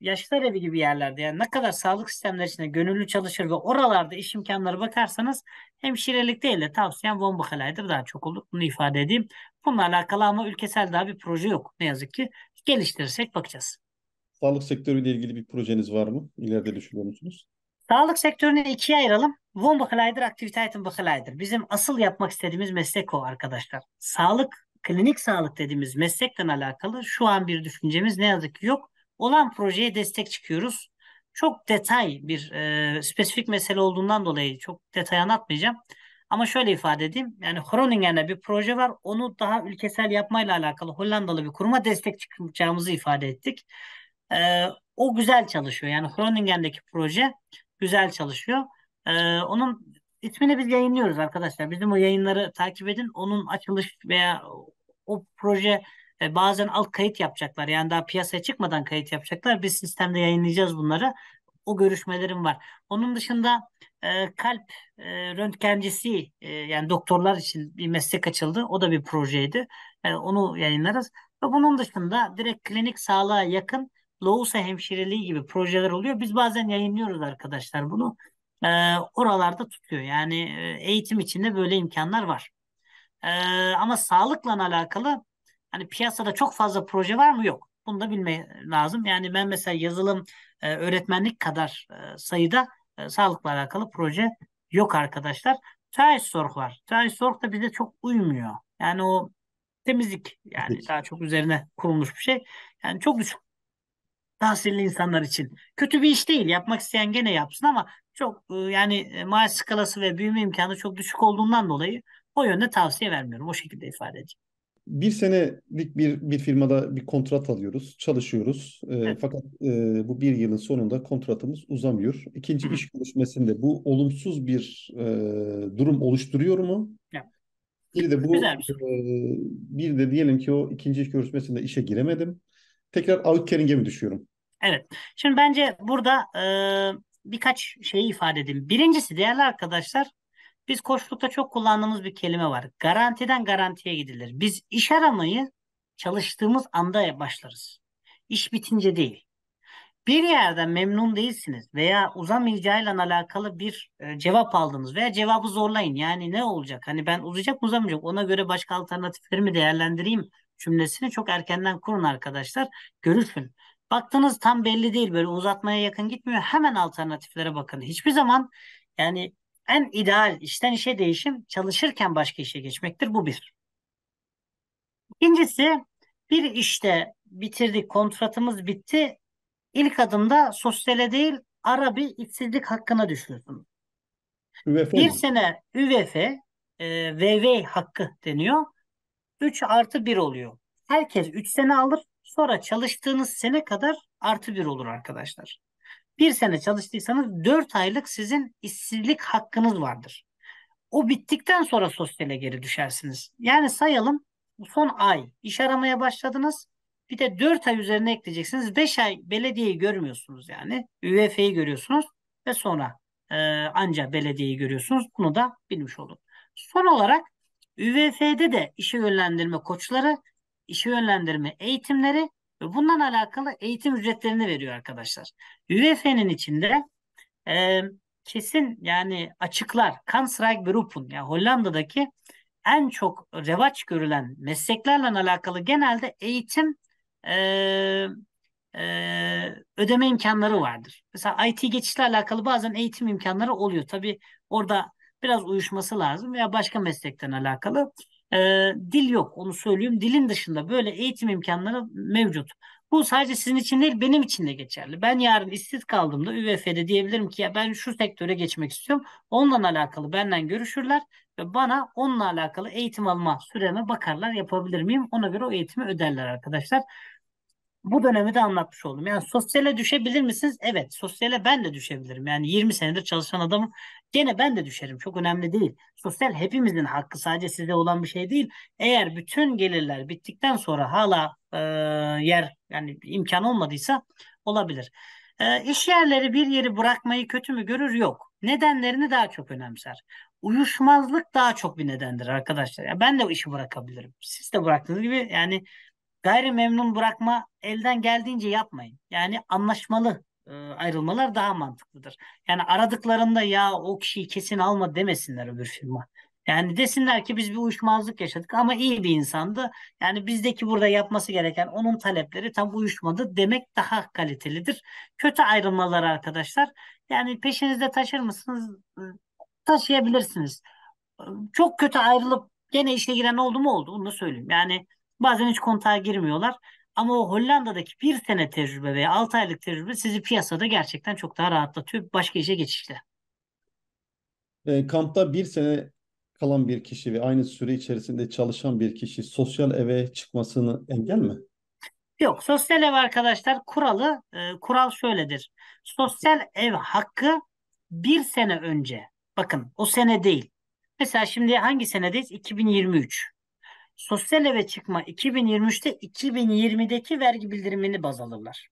yaşlılar evi gibi yerlerde yani ne kadar sağlık sistemleri içinde gönüllü çalışır ve oralarda iş imkanları bakarsanız hemşirelik değil de bomba Vombakalay'dır daha çok olur. Bunu ifade edeyim. Bununla alakalı ama ülkesel daha bir proje yok ne yazık ki. Geliştirirsek bakacağız.
Sağlık sektörüyle ilgili bir projeniz var mı? İleride düşünüyor musunuz?
Sağlık sektörünü ikiye ayıralım. Von Bacalaydır, Aktivitätin Bacalaydır. Bizim asıl yapmak istediğimiz meslek o arkadaşlar. Sağlık, klinik sağlık dediğimiz meslekten alakalı şu an bir düşüncemiz ne yazık ki yok. Olan projeye destek çıkıyoruz. Çok detay bir e, spesifik mesele olduğundan dolayı çok detay anlatmayacağım. Ama şöyle ifade edeyim. Yani Groningen'de bir proje var. Onu daha ülkesel yapmayla alakalı Hollandalı bir kuruma destek çıkacağımızı ifade ettik. Ee, o güzel çalışıyor. Yani Groningen'deki proje güzel çalışıyor. Ee, onun ismini biz yayınlıyoruz arkadaşlar. Bizim o yayınları takip edin. Onun açılış veya o proje e, bazen alt kayıt yapacaklar. Yani daha piyasaya çıkmadan kayıt yapacaklar. Biz sistemde yayınlayacağız bunları. O görüşmelerim var. Onun dışında e, kalp e, röntgencisi e, yani doktorlar için bir meslek açıldı. O da bir projeydi. E, onu yayınlarız. Ve bunun dışında direkt klinik sağlığa yakın Loğusa hemşireliği gibi projeler oluyor. Biz bazen yayınlıyoruz arkadaşlar bunu. E, oralarda tutuyor. Yani e, eğitim içinde böyle imkanlar var. E, ama sağlıkla alakalı hani piyasada çok fazla proje var mı? Yok. Bunu da bilme lazım. Yani ben mesela yazılım e, öğretmenlik kadar e, sayıda e, sağlıkla alakalı proje yok arkadaşlar. Taş sorg var. Taş sorg da bize çok uymuyor. Yani o temizlik yani daha çok üzerine kurulmuş bir şey. Yani çok düşük tahsilli insanlar için. Kötü bir iş değil. Yapmak isteyen gene yapsın ama çok e, yani e, maaş skalası ve büyüme imkanı çok düşük olduğundan dolayı o yönde tavsiye vermiyorum. O şekilde ifade edeyim.
Bir senelik bir, bir firmada bir kontrat alıyoruz, çalışıyoruz. E, evet. Fakat e, bu bir yılın sonunda kontratımız uzamıyor. İkinci iş görüşmesinde bu olumsuz bir e, durum oluşturuyor mu? Evet. Bir de bu Güzel bir, şey. e, bir de diyelim ki o ikinci iş görüşmesinde işe giremedim. Tekrar outcaring'e mi düşüyorum?
Evet. Şimdi bence burada e, birkaç şeyi ifade edeyim. Birincisi değerli arkadaşlar biz koçlukta çok kullandığımız bir kelime var. Garantiden garantiye gidilir. Biz iş aramayı çalıştığımız anda başlarız. İş bitince değil. Bir yerden memnun değilsiniz veya uzamayacağıyla alakalı bir e, cevap aldınız veya cevabı zorlayın. Yani ne olacak? Hani ben uzayacak mı uzamayacak? Ona göre başka alternatiflerimi değerlendireyim cümlesini çok erkenden kurun arkadaşlar. Görüşün. Baktınız tam belli değil böyle uzatmaya yakın gitmiyor. Hemen alternatiflere bakın. Hiçbir zaman yani en ideal işten işe değişim çalışırken başka işe geçmektir. Bu bir. İkincisi bir işte bitirdik, kontratımız bitti. İlk adımda sosyale değil ara bir işsizlik hakkına düşüyorsun. Üvefe bir mi? sene ÜVF, e, VV hakkı deniyor. 3 artı 1 oluyor. Herkes 3 sene alır. Sonra çalıştığınız sene kadar artı bir olur arkadaşlar. Bir sene çalıştıysanız dört aylık sizin işsizlik hakkınız vardır. O bittikten sonra sosyale geri düşersiniz. Yani sayalım son ay iş aramaya başladınız. Bir de 4 ay üzerine ekleyeceksiniz. 5 ay belediyeyi görmüyorsunuz yani. UEF'yi görüyorsunuz ve sonra e, anca belediyeyi görüyorsunuz. Bunu da bilmiş olun. Son olarak UEF'de de işe yönlendirme koçları işe yönlendirme eğitimleri ve bundan alakalı eğitim ücretlerini veriyor arkadaşlar. UEFA'nın içinde e, kesin yani açıklar Kansrijkberoepen yani Hollanda'daki en çok revaç görülen mesleklerle alakalı genelde eğitim e, e, ödeme imkanları vardır. Mesela IT geçişle alakalı bazen eğitim imkanları oluyor. Tabi orada biraz uyuşması lazım veya başka meslekten alakalı e, dil yok onu söyleyeyim. Dilin dışında böyle eğitim imkanları mevcut. Bu sadece sizin için değil benim için de geçerli. Ben yarın işsiz kaldığımda ÜVF'de diyebilirim ki ya ben şu sektöre geçmek istiyorum. Ondan alakalı benden görüşürler ve bana onunla alakalı eğitim alma süreme bakarlar yapabilir miyim? Ona göre o eğitimi öderler arkadaşlar bu dönemi de anlatmış oldum. Yani sosyale düşebilir misiniz? Evet, sosyale ben de düşebilirim. Yani 20 senedir çalışan adamım gene ben de düşerim. Çok önemli değil. Sosyal hepimizin hakkı sadece size olan bir şey değil. Eğer bütün gelirler bittikten sonra hala e, yer yani imkan olmadıysa olabilir. E, iş yerleri bir yeri bırakmayı kötü mü görür? Yok. Nedenlerini daha çok önemser. Uyuşmazlık daha çok bir nedendir arkadaşlar. Ya ben de işi bırakabilirim. Siz de bıraktığınız gibi yani gayrimemnun bırakma elden geldiğince yapmayın. Yani anlaşmalı e, ayrılmalar daha mantıklıdır. Yani aradıklarında ya o kişiyi kesin alma demesinler öbür firma. Yani desinler ki biz bir uyuşmazlık yaşadık ama iyi bir insandı. Yani bizdeki burada yapması gereken onun talepleri tam uyuşmadı demek daha kalitelidir. Kötü ayrılmalar arkadaşlar. Yani peşinizde taşır mısınız? Taşıyabilirsiniz. Çok kötü ayrılıp gene işe giren oldu mu oldu onu söyleyeyim. Yani Bazen hiç kontağa girmiyorlar. Ama o Hollanda'daki bir sene tecrübe veya 6 aylık tecrübe sizi piyasada gerçekten çok daha rahatlatıyor. Başka işe geçişte.
E, kampta bir sene kalan bir kişi ve aynı süre içerisinde çalışan bir kişi sosyal eve çıkmasını engel mi?
Yok. Sosyal ev arkadaşlar kuralı e, kural şöyledir. Sosyal ev hakkı bir sene önce bakın o sene değil. Mesela şimdi hangi senedeyiz? 2023 sosyal eve çıkma 2023'te 2020'deki vergi bildirimini baz alırlar.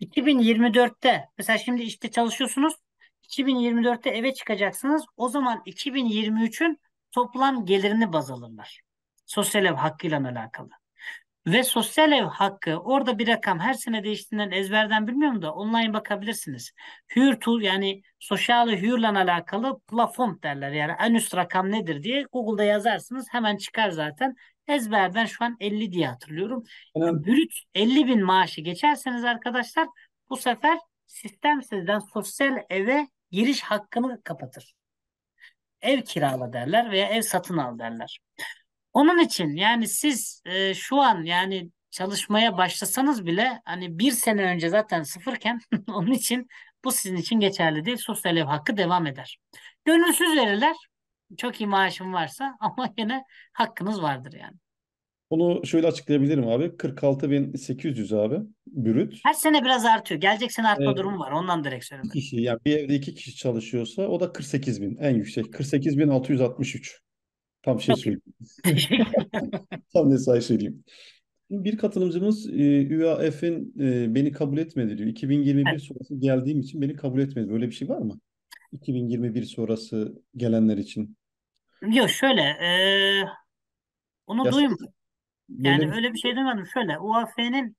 2024'te mesela şimdi işte çalışıyorsunuz 2024'te eve çıkacaksınız. O zaman 2023'ün toplam gelirini baz alırlar. Sosyal ev hakkıyla alakalı. Ve sosyal ev hakkı orada bir rakam her sene değiştiğinden ezberden bilmiyorum da online bakabilirsiniz. Hür tool yani sosyal hürle alakalı plafon derler yani en üst rakam nedir diye Google'da yazarsınız hemen çıkar zaten. Ezberden şu an 50 diye hatırlıyorum. Yani e, brüt 50 bin maaşı geçerseniz arkadaşlar bu sefer sistem sizden sosyal eve giriş hakkını kapatır. Ev kirala derler veya ev satın al derler. Onun için yani siz e, şu an yani çalışmaya başlasanız bile hani bir sene önce zaten sıfırken onun için bu sizin için geçerli değil. Sosyal ev hakkı devam eder. Gönülsüz veriler çok iyi maaşım varsa ama yine hakkınız vardır yani.
Onu şöyle açıklayabilirim abi. 46.800 abi bürüt.
Her sene biraz artıyor. Gelecek sene artma evet. durumu var. Ondan direkt söyledim.
Kişi, yani bir evde iki kişi çalışıyorsa o da bin en yüksek. bin 48.663. Tam şey söyleyeyim. Tam mesai söyleyeyim. Bir katılımcımız UAF'in e, e, beni kabul etmedi diyor. 2021 evet. sonrası geldiğim için beni kabul etmedi. Böyle bir şey var mı? 2021 sonrası gelenler için.
Yok şöyle eee, onu duymadım. Yani böyle öyle bir şey duymadım. Şöyle UAF'nin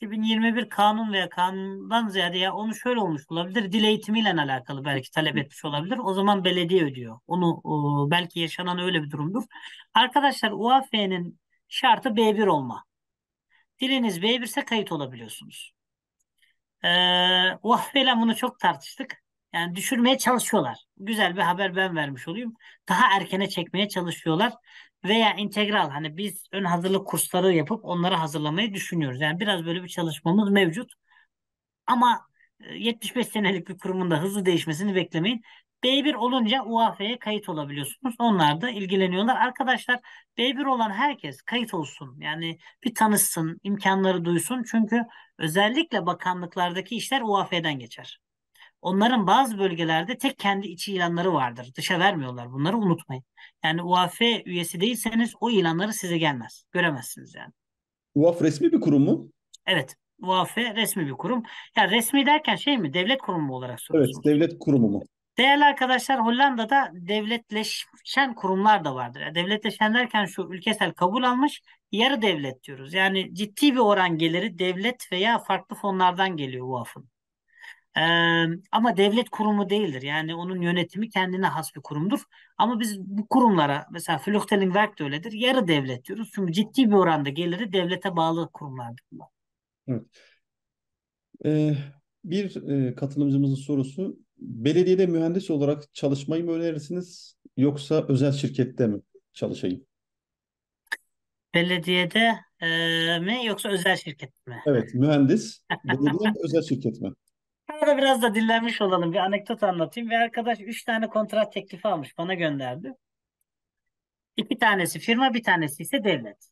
2021 kanun veya kanundan ziyade ya onu şöyle olmuş olabilir. Dil eğitimiyle alakalı belki talep etmiş olabilir. O zaman belediye ödüyor. Onu e, belki yaşanan öyle bir durumdur. Arkadaşlar UAF'nin şartı B1 olma. Diliniz B1 ise kayıt olabiliyorsunuz. Ee, UAF ile bunu çok tartıştık. Yani düşürmeye çalışıyorlar. Güzel bir haber ben vermiş olayım. Daha erkene çekmeye çalışıyorlar. Veya integral hani biz ön hazırlık kursları yapıp onları hazırlamayı düşünüyoruz. Yani biraz böyle bir çalışmamız mevcut. Ama 75 e, senelik bir kurumun da hızlı değişmesini beklemeyin. B1 olunca UAF'ye kayıt olabiliyorsunuz. Onlar da ilgileniyorlar. Arkadaşlar B1 olan herkes kayıt olsun. Yani bir tanışsın, imkanları duysun. Çünkü özellikle bakanlıklardaki işler UAF'den geçer. Onların bazı bölgelerde tek kendi içi ilanları vardır. Dışa vermiyorlar. Bunları unutmayın. Yani UAF üyesi değilseniz o ilanları size gelmez. Göremezsiniz yani.
UAF resmi bir kurum mu?
Evet. UAF resmi bir kurum. Ya resmi derken şey mi? Devlet kurumu olarak soruyorsunuz.
Evet. Devlet kurumu mu?
Değerli arkadaşlar Hollanda'da devletleşen kurumlar da vardır. Yani devletleşen derken şu ülkesel kabul almış yarı devlet diyoruz. Yani ciddi bir oran geliri devlet veya farklı fonlardan geliyor UAF'ın. Ee, ama devlet kurumu değildir. Yani onun yönetimi kendine has bir kurumdur. Ama biz bu kurumlara mesela Flüchtelingwerk de öyledir. Yarı devlet diyoruz. Çünkü ciddi bir oranda geliri devlete bağlı kurumlardır. Evet.
Ee, bir e, katılımcımızın sorusu belediyede mühendis olarak çalışmayı mı önerirsiniz yoksa özel şirkette mi çalışayım?
Belediyede e, mi yoksa özel şirket mi?
Evet mühendis belediye özel şirket mi?
Arada biraz da dinlenmiş olalım. Bir anekdot anlatayım. Bir arkadaş 3 tane kontrat teklifi almış. Bana gönderdi. İki tanesi firma, bir tanesi ise devlet.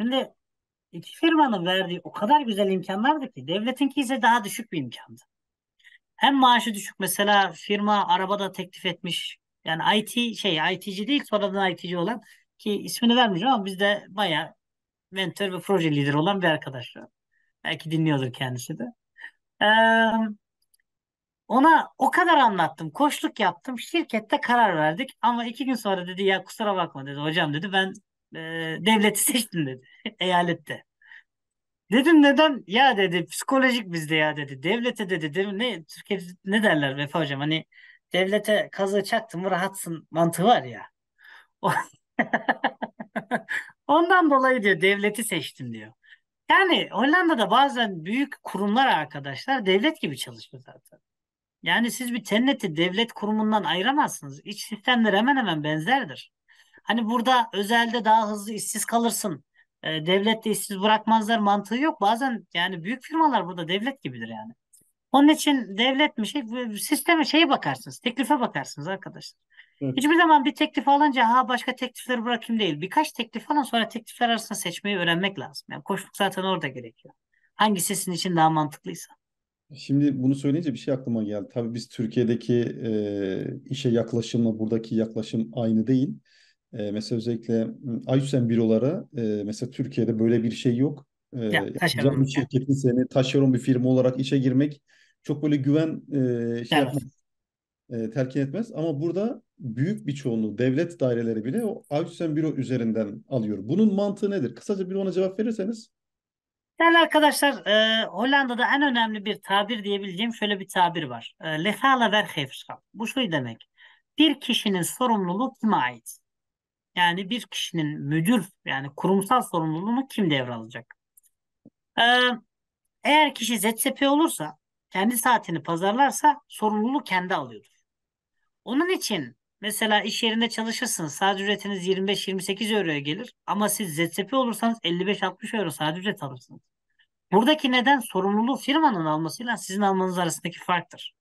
Şimdi iki firmanın verdiği o kadar güzel imkanlardı ki devletinki ise daha düşük bir imkandı. Hem maaşı düşük mesela firma arabada teklif etmiş. Yani IT şey ITC değil sonradan ITC olan ki ismini vermeyeceğim ama bizde baya mentor ve proje lideri olan bir arkadaş. Belki dinliyordur kendisi de ona o kadar anlattım. Koçluk yaptım. Şirkette karar verdik. Ama iki gün sonra dedi ya kusura bakma dedi. Hocam dedi ben e, devleti seçtim dedi. Eyalette. Dedim neden? Ya dedi psikolojik bizde ya dedi. Devlete dedi. Dedim, ne Türkiye'de ne derler Vefa hocam? Hani devlete kazığı çaktın mı rahatsın mantığı var ya. Ondan dolayı diyor devleti seçtim diyor. Yani Hollanda'da bazen büyük kurumlar arkadaşlar devlet gibi çalışıyor zaten. Yani siz bir cenneti devlet kurumundan ayıramazsınız. İç sistemler hemen hemen benzerdir. Hani burada özelde daha hızlı işsiz kalırsın. E, devlette işsiz bırakmazlar mantığı yok. Bazen yani büyük firmalar burada devlet gibidir yani. Onun için devlet mi şey sisteme şeye bakarsınız. Teklife bakarsınız arkadaşlar. Hiçbir zaman bir teklif alınca ha başka teklifleri bırakayım değil. Birkaç teklif falan sonra teklifler arasında seçmeyi öğrenmek lazım. Yani koşmak zaten orada gerekiyor. Hangisi sizin için daha mantıklıysa.
Şimdi bunu söyleyince bir şey aklıma geldi. Tabii biz Türkiye'deki e, işe yaklaşımla buradaki yaklaşım aynı değil. E, mesela özellikle Ayüsen büroları, e, mesela Türkiye'de böyle bir şey yok.
E, ya, bir şey.
şirketin seni taşeron bir firma olarak işe girmek çok böyle güven e, şey evet. yapmak e, telkin etmez. Ama burada büyük bir çoğunluğu devlet daireleri bile o Avüsen Büro üzerinden alıyor. Bunun mantığı nedir? Kısaca bir ona cevap verirseniz.
Yani arkadaşlar e, Hollanda'da en önemli bir tabir diyebileceğim şöyle bir tabir var. E, Lefala vergeverschap. Bu şu şey demek. Bir kişinin sorumluluğu kime ait? Yani bir kişinin müdür yani kurumsal sorumluluğunu kim devralacak? E, eğer kişi ZSP olursa kendi saatini pazarlarsa sorumluluğu kendi alıyordur. Onun için Mesela iş yerinde çalışırsınız. Saat ücretiniz 25-28 euroya gelir. Ama siz ZSP olursanız 55-60 euro saat ücret alırsınız. Buradaki neden sorumluluğu firmanın almasıyla sizin almanız arasındaki farktır.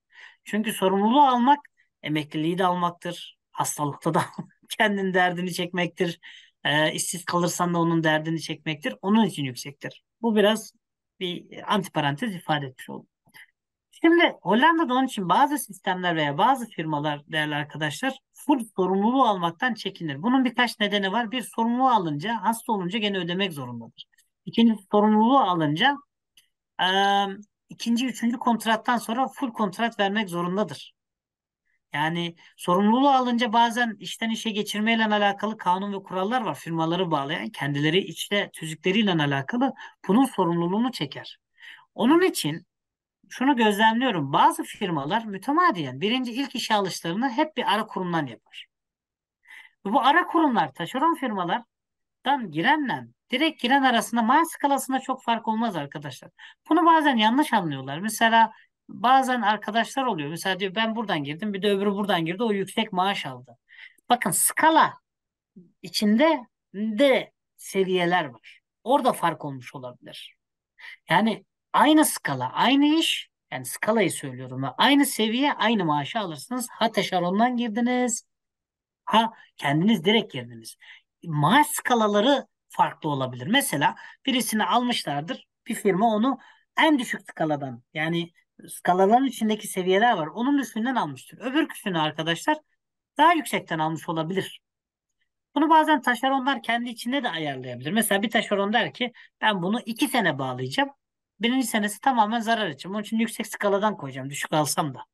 Çünkü sorumluluğu almak emekliliği de almaktır. Hastalıkta da kendin derdini çekmektir. E, işsiz kalırsan da onun derdini çekmektir. Onun için yüksektir. Bu biraz bir e, antiparantez ifade etmiş oldum. Şimdi Hollanda'da onun için bazı sistemler veya bazı firmalar değerli arkadaşlar full sorumluluğu almaktan çekinir. Bunun birkaç nedeni var. Bir sorumluluğu alınca hasta olunca gene ödemek zorundadır. İkincisi sorumluluğu alınca e, ikinci, üçüncü kontrattan sonra full kontrat vermek zorundadır. Yani sorumluluğu alınca bazen işten işe geçirmeyle alakalı kanun ve kurallar var. Firmaları bağlayan kendileri içte tüzükleriyle alakalı bunun sorumluluğunu çeker. Onun için şunu gözlemliyorum. Bazı firmalar mütemadiyen birinci ilk işe alışlarını hep bir ara kurumdan yapar. Bu ara kurumlar taşeron firmalardan girenle direkt giren arasında maaş skalasında çok fark olmaz arkadaşlar. Bunu bazen yanlış anlıyorlar. Mesela bazen arkadaşlar oluyor. Mesela diyor ben buradan girdim bir de öbürü buradan girdi o yüksek maaş aldı. Bakın skala içinde de seviyeler var. Orada fark olmuş olabilir. Yani aynı skala, aynı iş, yani skalayı söylüyorum. Aynı seviye, aynı maaşı alırsınız. Ha teşalondan girdiniz, ha kendiniz direkt girdiniz. Maaş skalaları farklı olabilir. Mesela birisini almışlardır, bir firma onu en düşük skaladan, yani skalaların içindeki seviyeler var. Onun üstünden almıştır. Öbür küsünü arkadaşlar daha yüksekten almış olabilir. Bunu bazen taşeronlar kendi içinde de ayarlayabilir. Mesela bir taşeron der ki ben bunu iki sene bağlayacağım birinci senesi tamamen zarar için. Onun için yüksek skaladan koyacağım düşük alsam da.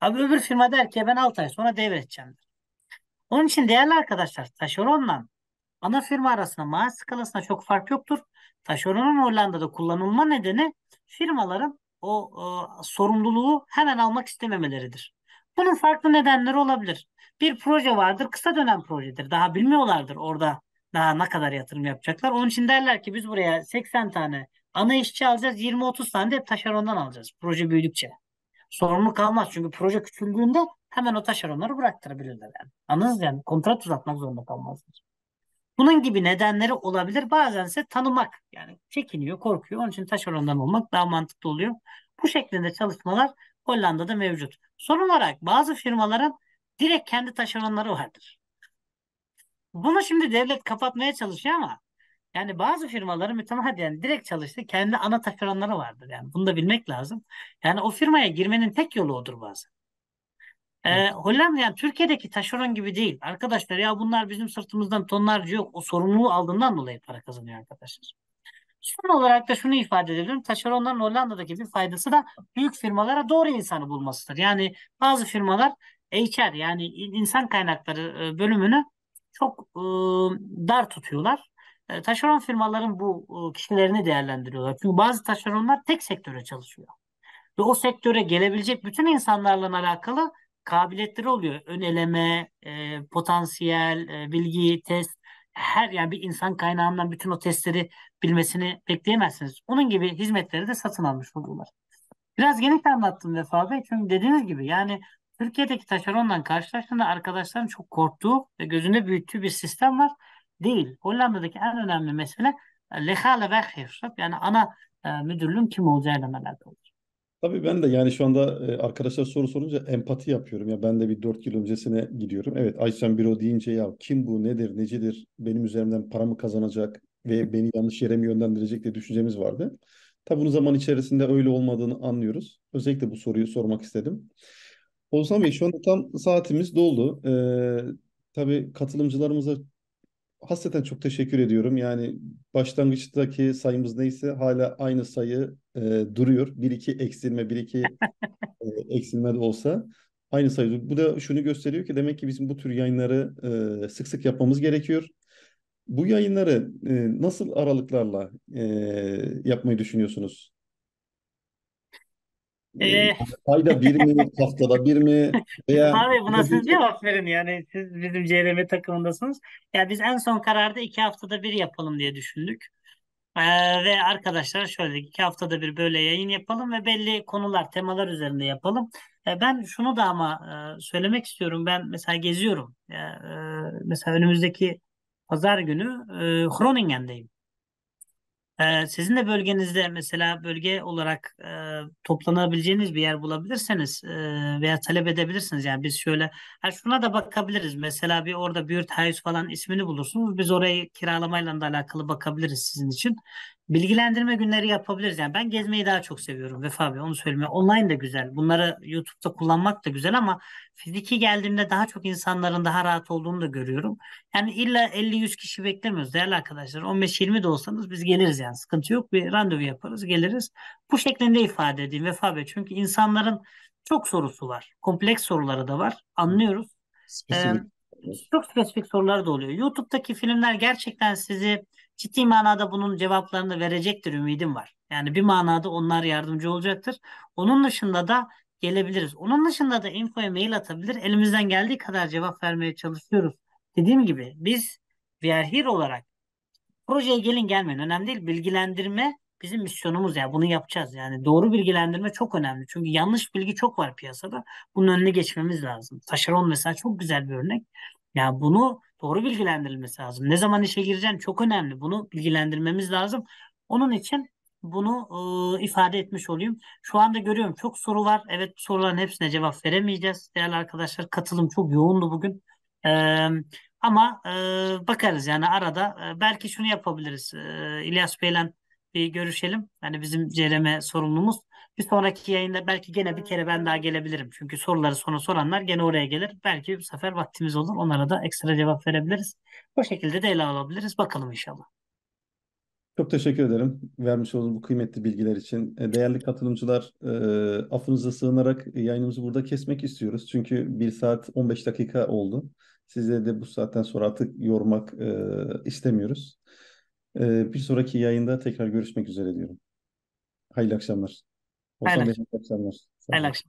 Abi öbür firma der ki e, ben 6 ay sonra devredeceğim. Onun için değerli arkadaşlar taşeronla ana firma arasında maaş skalasında çok fark yoktur. Taşeronun Hollanda'da kullanılma nedeni firmaların o e, sorumluluğu hemen almak istememeleridir. Bunun farklı nedenleri olabilir. Bir proje vardır, kısa dönem projedir. Daha bilmiyorlardır orada daha ne kadar yatırım yapacaklar. Onun için derler ki biz buraya 80 tane Ana işçi alacağız 20-30 tane de taşerondan alacağız proje büyüdükçe. Sorumlu kalmaz çünkü proje küçüldüğünde hemen o taşeronları bıraktırabilirler yani. Anladınız yani kontrat uzatmak zorunda kalmazsınız. Bunun gibi nedenleri olabilir. Bazen ise tanımak yani çekiniyor, korkuyor. Onun için taşerondan olmak daha mantıklı oluyor. Bu şeklinde çalışmalar Hollanda'da mevcut. Son olarak bazı firmaların direkt kendi taşeronları vardır. Bunu şimdi devlet kapatmaya çalışıyor ama yani bazı firmaların mütemadiyen direkt çalıştığı kendi ana taşeronları vardır. Yani bunu da bilmek lazım. Yani o firmaya girmenin tek yolu odur bazen. Ee, Hollanda yani Türkiye'deki taşeron gibi değil. Arkadaşlar ya bunlar bizim sırtımızdan tonlarca yok. O sorumluluğu aldığından dolayı para kazanıyor arkadaşlar. Son olarak da şunu ifade edebilirim. Taşeronların Hollanda'daki bir faydası da büyük firmalara doğru insanı bulmasıdır. Yani bazı firmalar HR yani insan kaynakları e, bölümünü çok e, dar tutuyorlar. Ee, taşeron firmaların bu e, kişilerini değerlendiriyorlar. Çünkü bazı taşeronlar tek sektöre çalışıyor. Ve o sektöre gelebilecek bütün insanlarla alakalı kabiliyetleri oluyor. Ön eleme, e, potansiyel, e, bilgi, test her yani bir insan kaynağından bütün o testleri bilmesini bekleyemezsiniz. Onun gibi hizmetleri de satın almış oluyorlar. Biraz geniş anlattım Vefa Bey. Çünkü dediğiniz gibi yani Türkiye'deki taşerondan karşılaştığında arkadaşların çok korktuğu ve gözünde büyüttüğü bir sistem var değil. Hollanda'daki en önemli mesele e, lekale ve hevşap yani ana e, müdürlüğün kim olacağıyla alakalı.
Tabii ben de yani şu anda e, arkadaşlar soru sorunca empati yapıyorum. Ya ben de bir dört yıl öncesine gidiyorum. Evet Ayşen Büro deyince ya kim bu nedir necedir? benim üzerimden para mı kazanacak ve beni yanlış yere mi yönlendirecek diye düşüncemiz vardı. Tabi bunu zaman içerisinde öyle olmadığını anlıyoruz. Özellikle bu soruyu sormak istedim. Oğuzhan Bey şu anda tam saatimiz doldu. Ee, tabii katılımcılarımıza Hasreten çok teşekkür ediyorum. Yani başlangıçtaki sayımız neyse hala aynı sayı e, duruyor. Bir iki eksilme, bir iki e, eksilme de olsa aynı sayı. Bu da şunu gösteriyor ki demek ki bizim bu tür yayınları e, sık sık yapmamız gerekiyor. Bu yayınları e, nasıl aralıklarla e, yapmayı düşünüyorsunuz?
Ee, ee
Ayda bir mi, haftada bir mi veya Abi buna
siz cevap verin yani siz bizim CRM takımındasınız. Ya biz en son kararda iki haftada bir yapalım diye düşündük. Ee, ve arkadaşlar şöyle iki haftada bir böyle yayın yapalım ve belli konular, temalar üzerinde yapalım. Ee, ben şunu da ama e, söylemek istiyorum. Ben mesela geziyorum. Ya, e, mesela önümüzdeki pazar günü e, Groningen'deyim. Ee, sizin de bölgenizde mesela bölge olarak e, toplanabileceğiniz bir yer bulabilirseniz e, veya talep edebilirsiniz. Yani biz şöyle ha şuna da bakabiliriz. Mesela bir orada Büyürt Hayus falan ismini bulursunuz. Biz orayı kiralamayla da alakalı bakabiliriz sizin için. Bilgilendirme günleri yapabiliriz. Yani ben gezmeyi daha çok seviyorum Vefa abi onu söyleme. Online de güzel. Bunları YouTube'da kullanmak da güzel ama fiziki geldiğimde daha çok insanların daha rahat olduğunu da görüyorum. Yani illa 50-100 kişi beklemiyoruz değerli arkadaşlar. 15-20 de olsanız biz geliriz yani sıkıntı yok. Bir randevu yaparız geliriz. Bu şeklinde ifade edeyim Vefa abi. Çünkü insanların çok sorusu var. Kompleks soruları da var. Anlıyoruz. Ee, çok spesifik sorular da oluyor. YouTube'daki filmler gerçekten sizi ciddi manada bunun cevaplarını verecektir ümidim var. Yani bir manada onlar yardımcı olacaktır. Onun dışında da gelebiliriz. Onun dışında da infoya mail atabilir. Elimizden geldiği kadar cevap vermeye çalışıyoruz. Dediğim gibi biz VRHIR olarak projeye gelin gelmeyin önemli değil. Bilgilendirme bizim misyonumuz ya yani bunu yapacağız. Yani doğru bilgilendirme çok önemli. Çünkü yanlış bilgi çok var piyasada. Bunun önüne geçmemiz lazım. Taşeron mesela çok güzel bir örnek. Yani bunu doğru bilgilendirilmesi lazım. Ne zaman işe gireceğin çok önemli. Bunu bilgilendirmemiz lazım. Onun için bunu e, ifade etmiş olayım. Şu anda görüyorum çok soru var. Evet soruların hepsine cevap veremeyeceğiz. Değerli arkadaşlar katılım çok yoğundu bugün. E, ama e, bakarız yani arada. E, belki şunu yapabiliriz. E, İlyas Bey'le bir görüşelim. Yani bizim CRM sorumlumuz. Bir sonraki yayında belki gene bir kere ben daha gelebilirim. Çünkü soruları sonra soranlar gene oraya gelir. Belki bu sefer vaktimiz olur. Onlara da ekstra cevap verebiliriz. Bu şekilde de ele alabiliriz. Bakalım inşallah.
Çok teşekkür ederim vermiş olduğunuz bu kıymetli bilgiler için. E, değerli katılımcılar, e, affınıza sığınarak yayınımızı burada kesmek istiyoruz. Çünkü 1 saat 15 dakika oldu. Sizleri de bu saatten sonra artık yormak e, istemiyoruz. bir sonraki yayında tekrar görüşmek üzere diyorum. Hayırlı akşamlar. Gracias.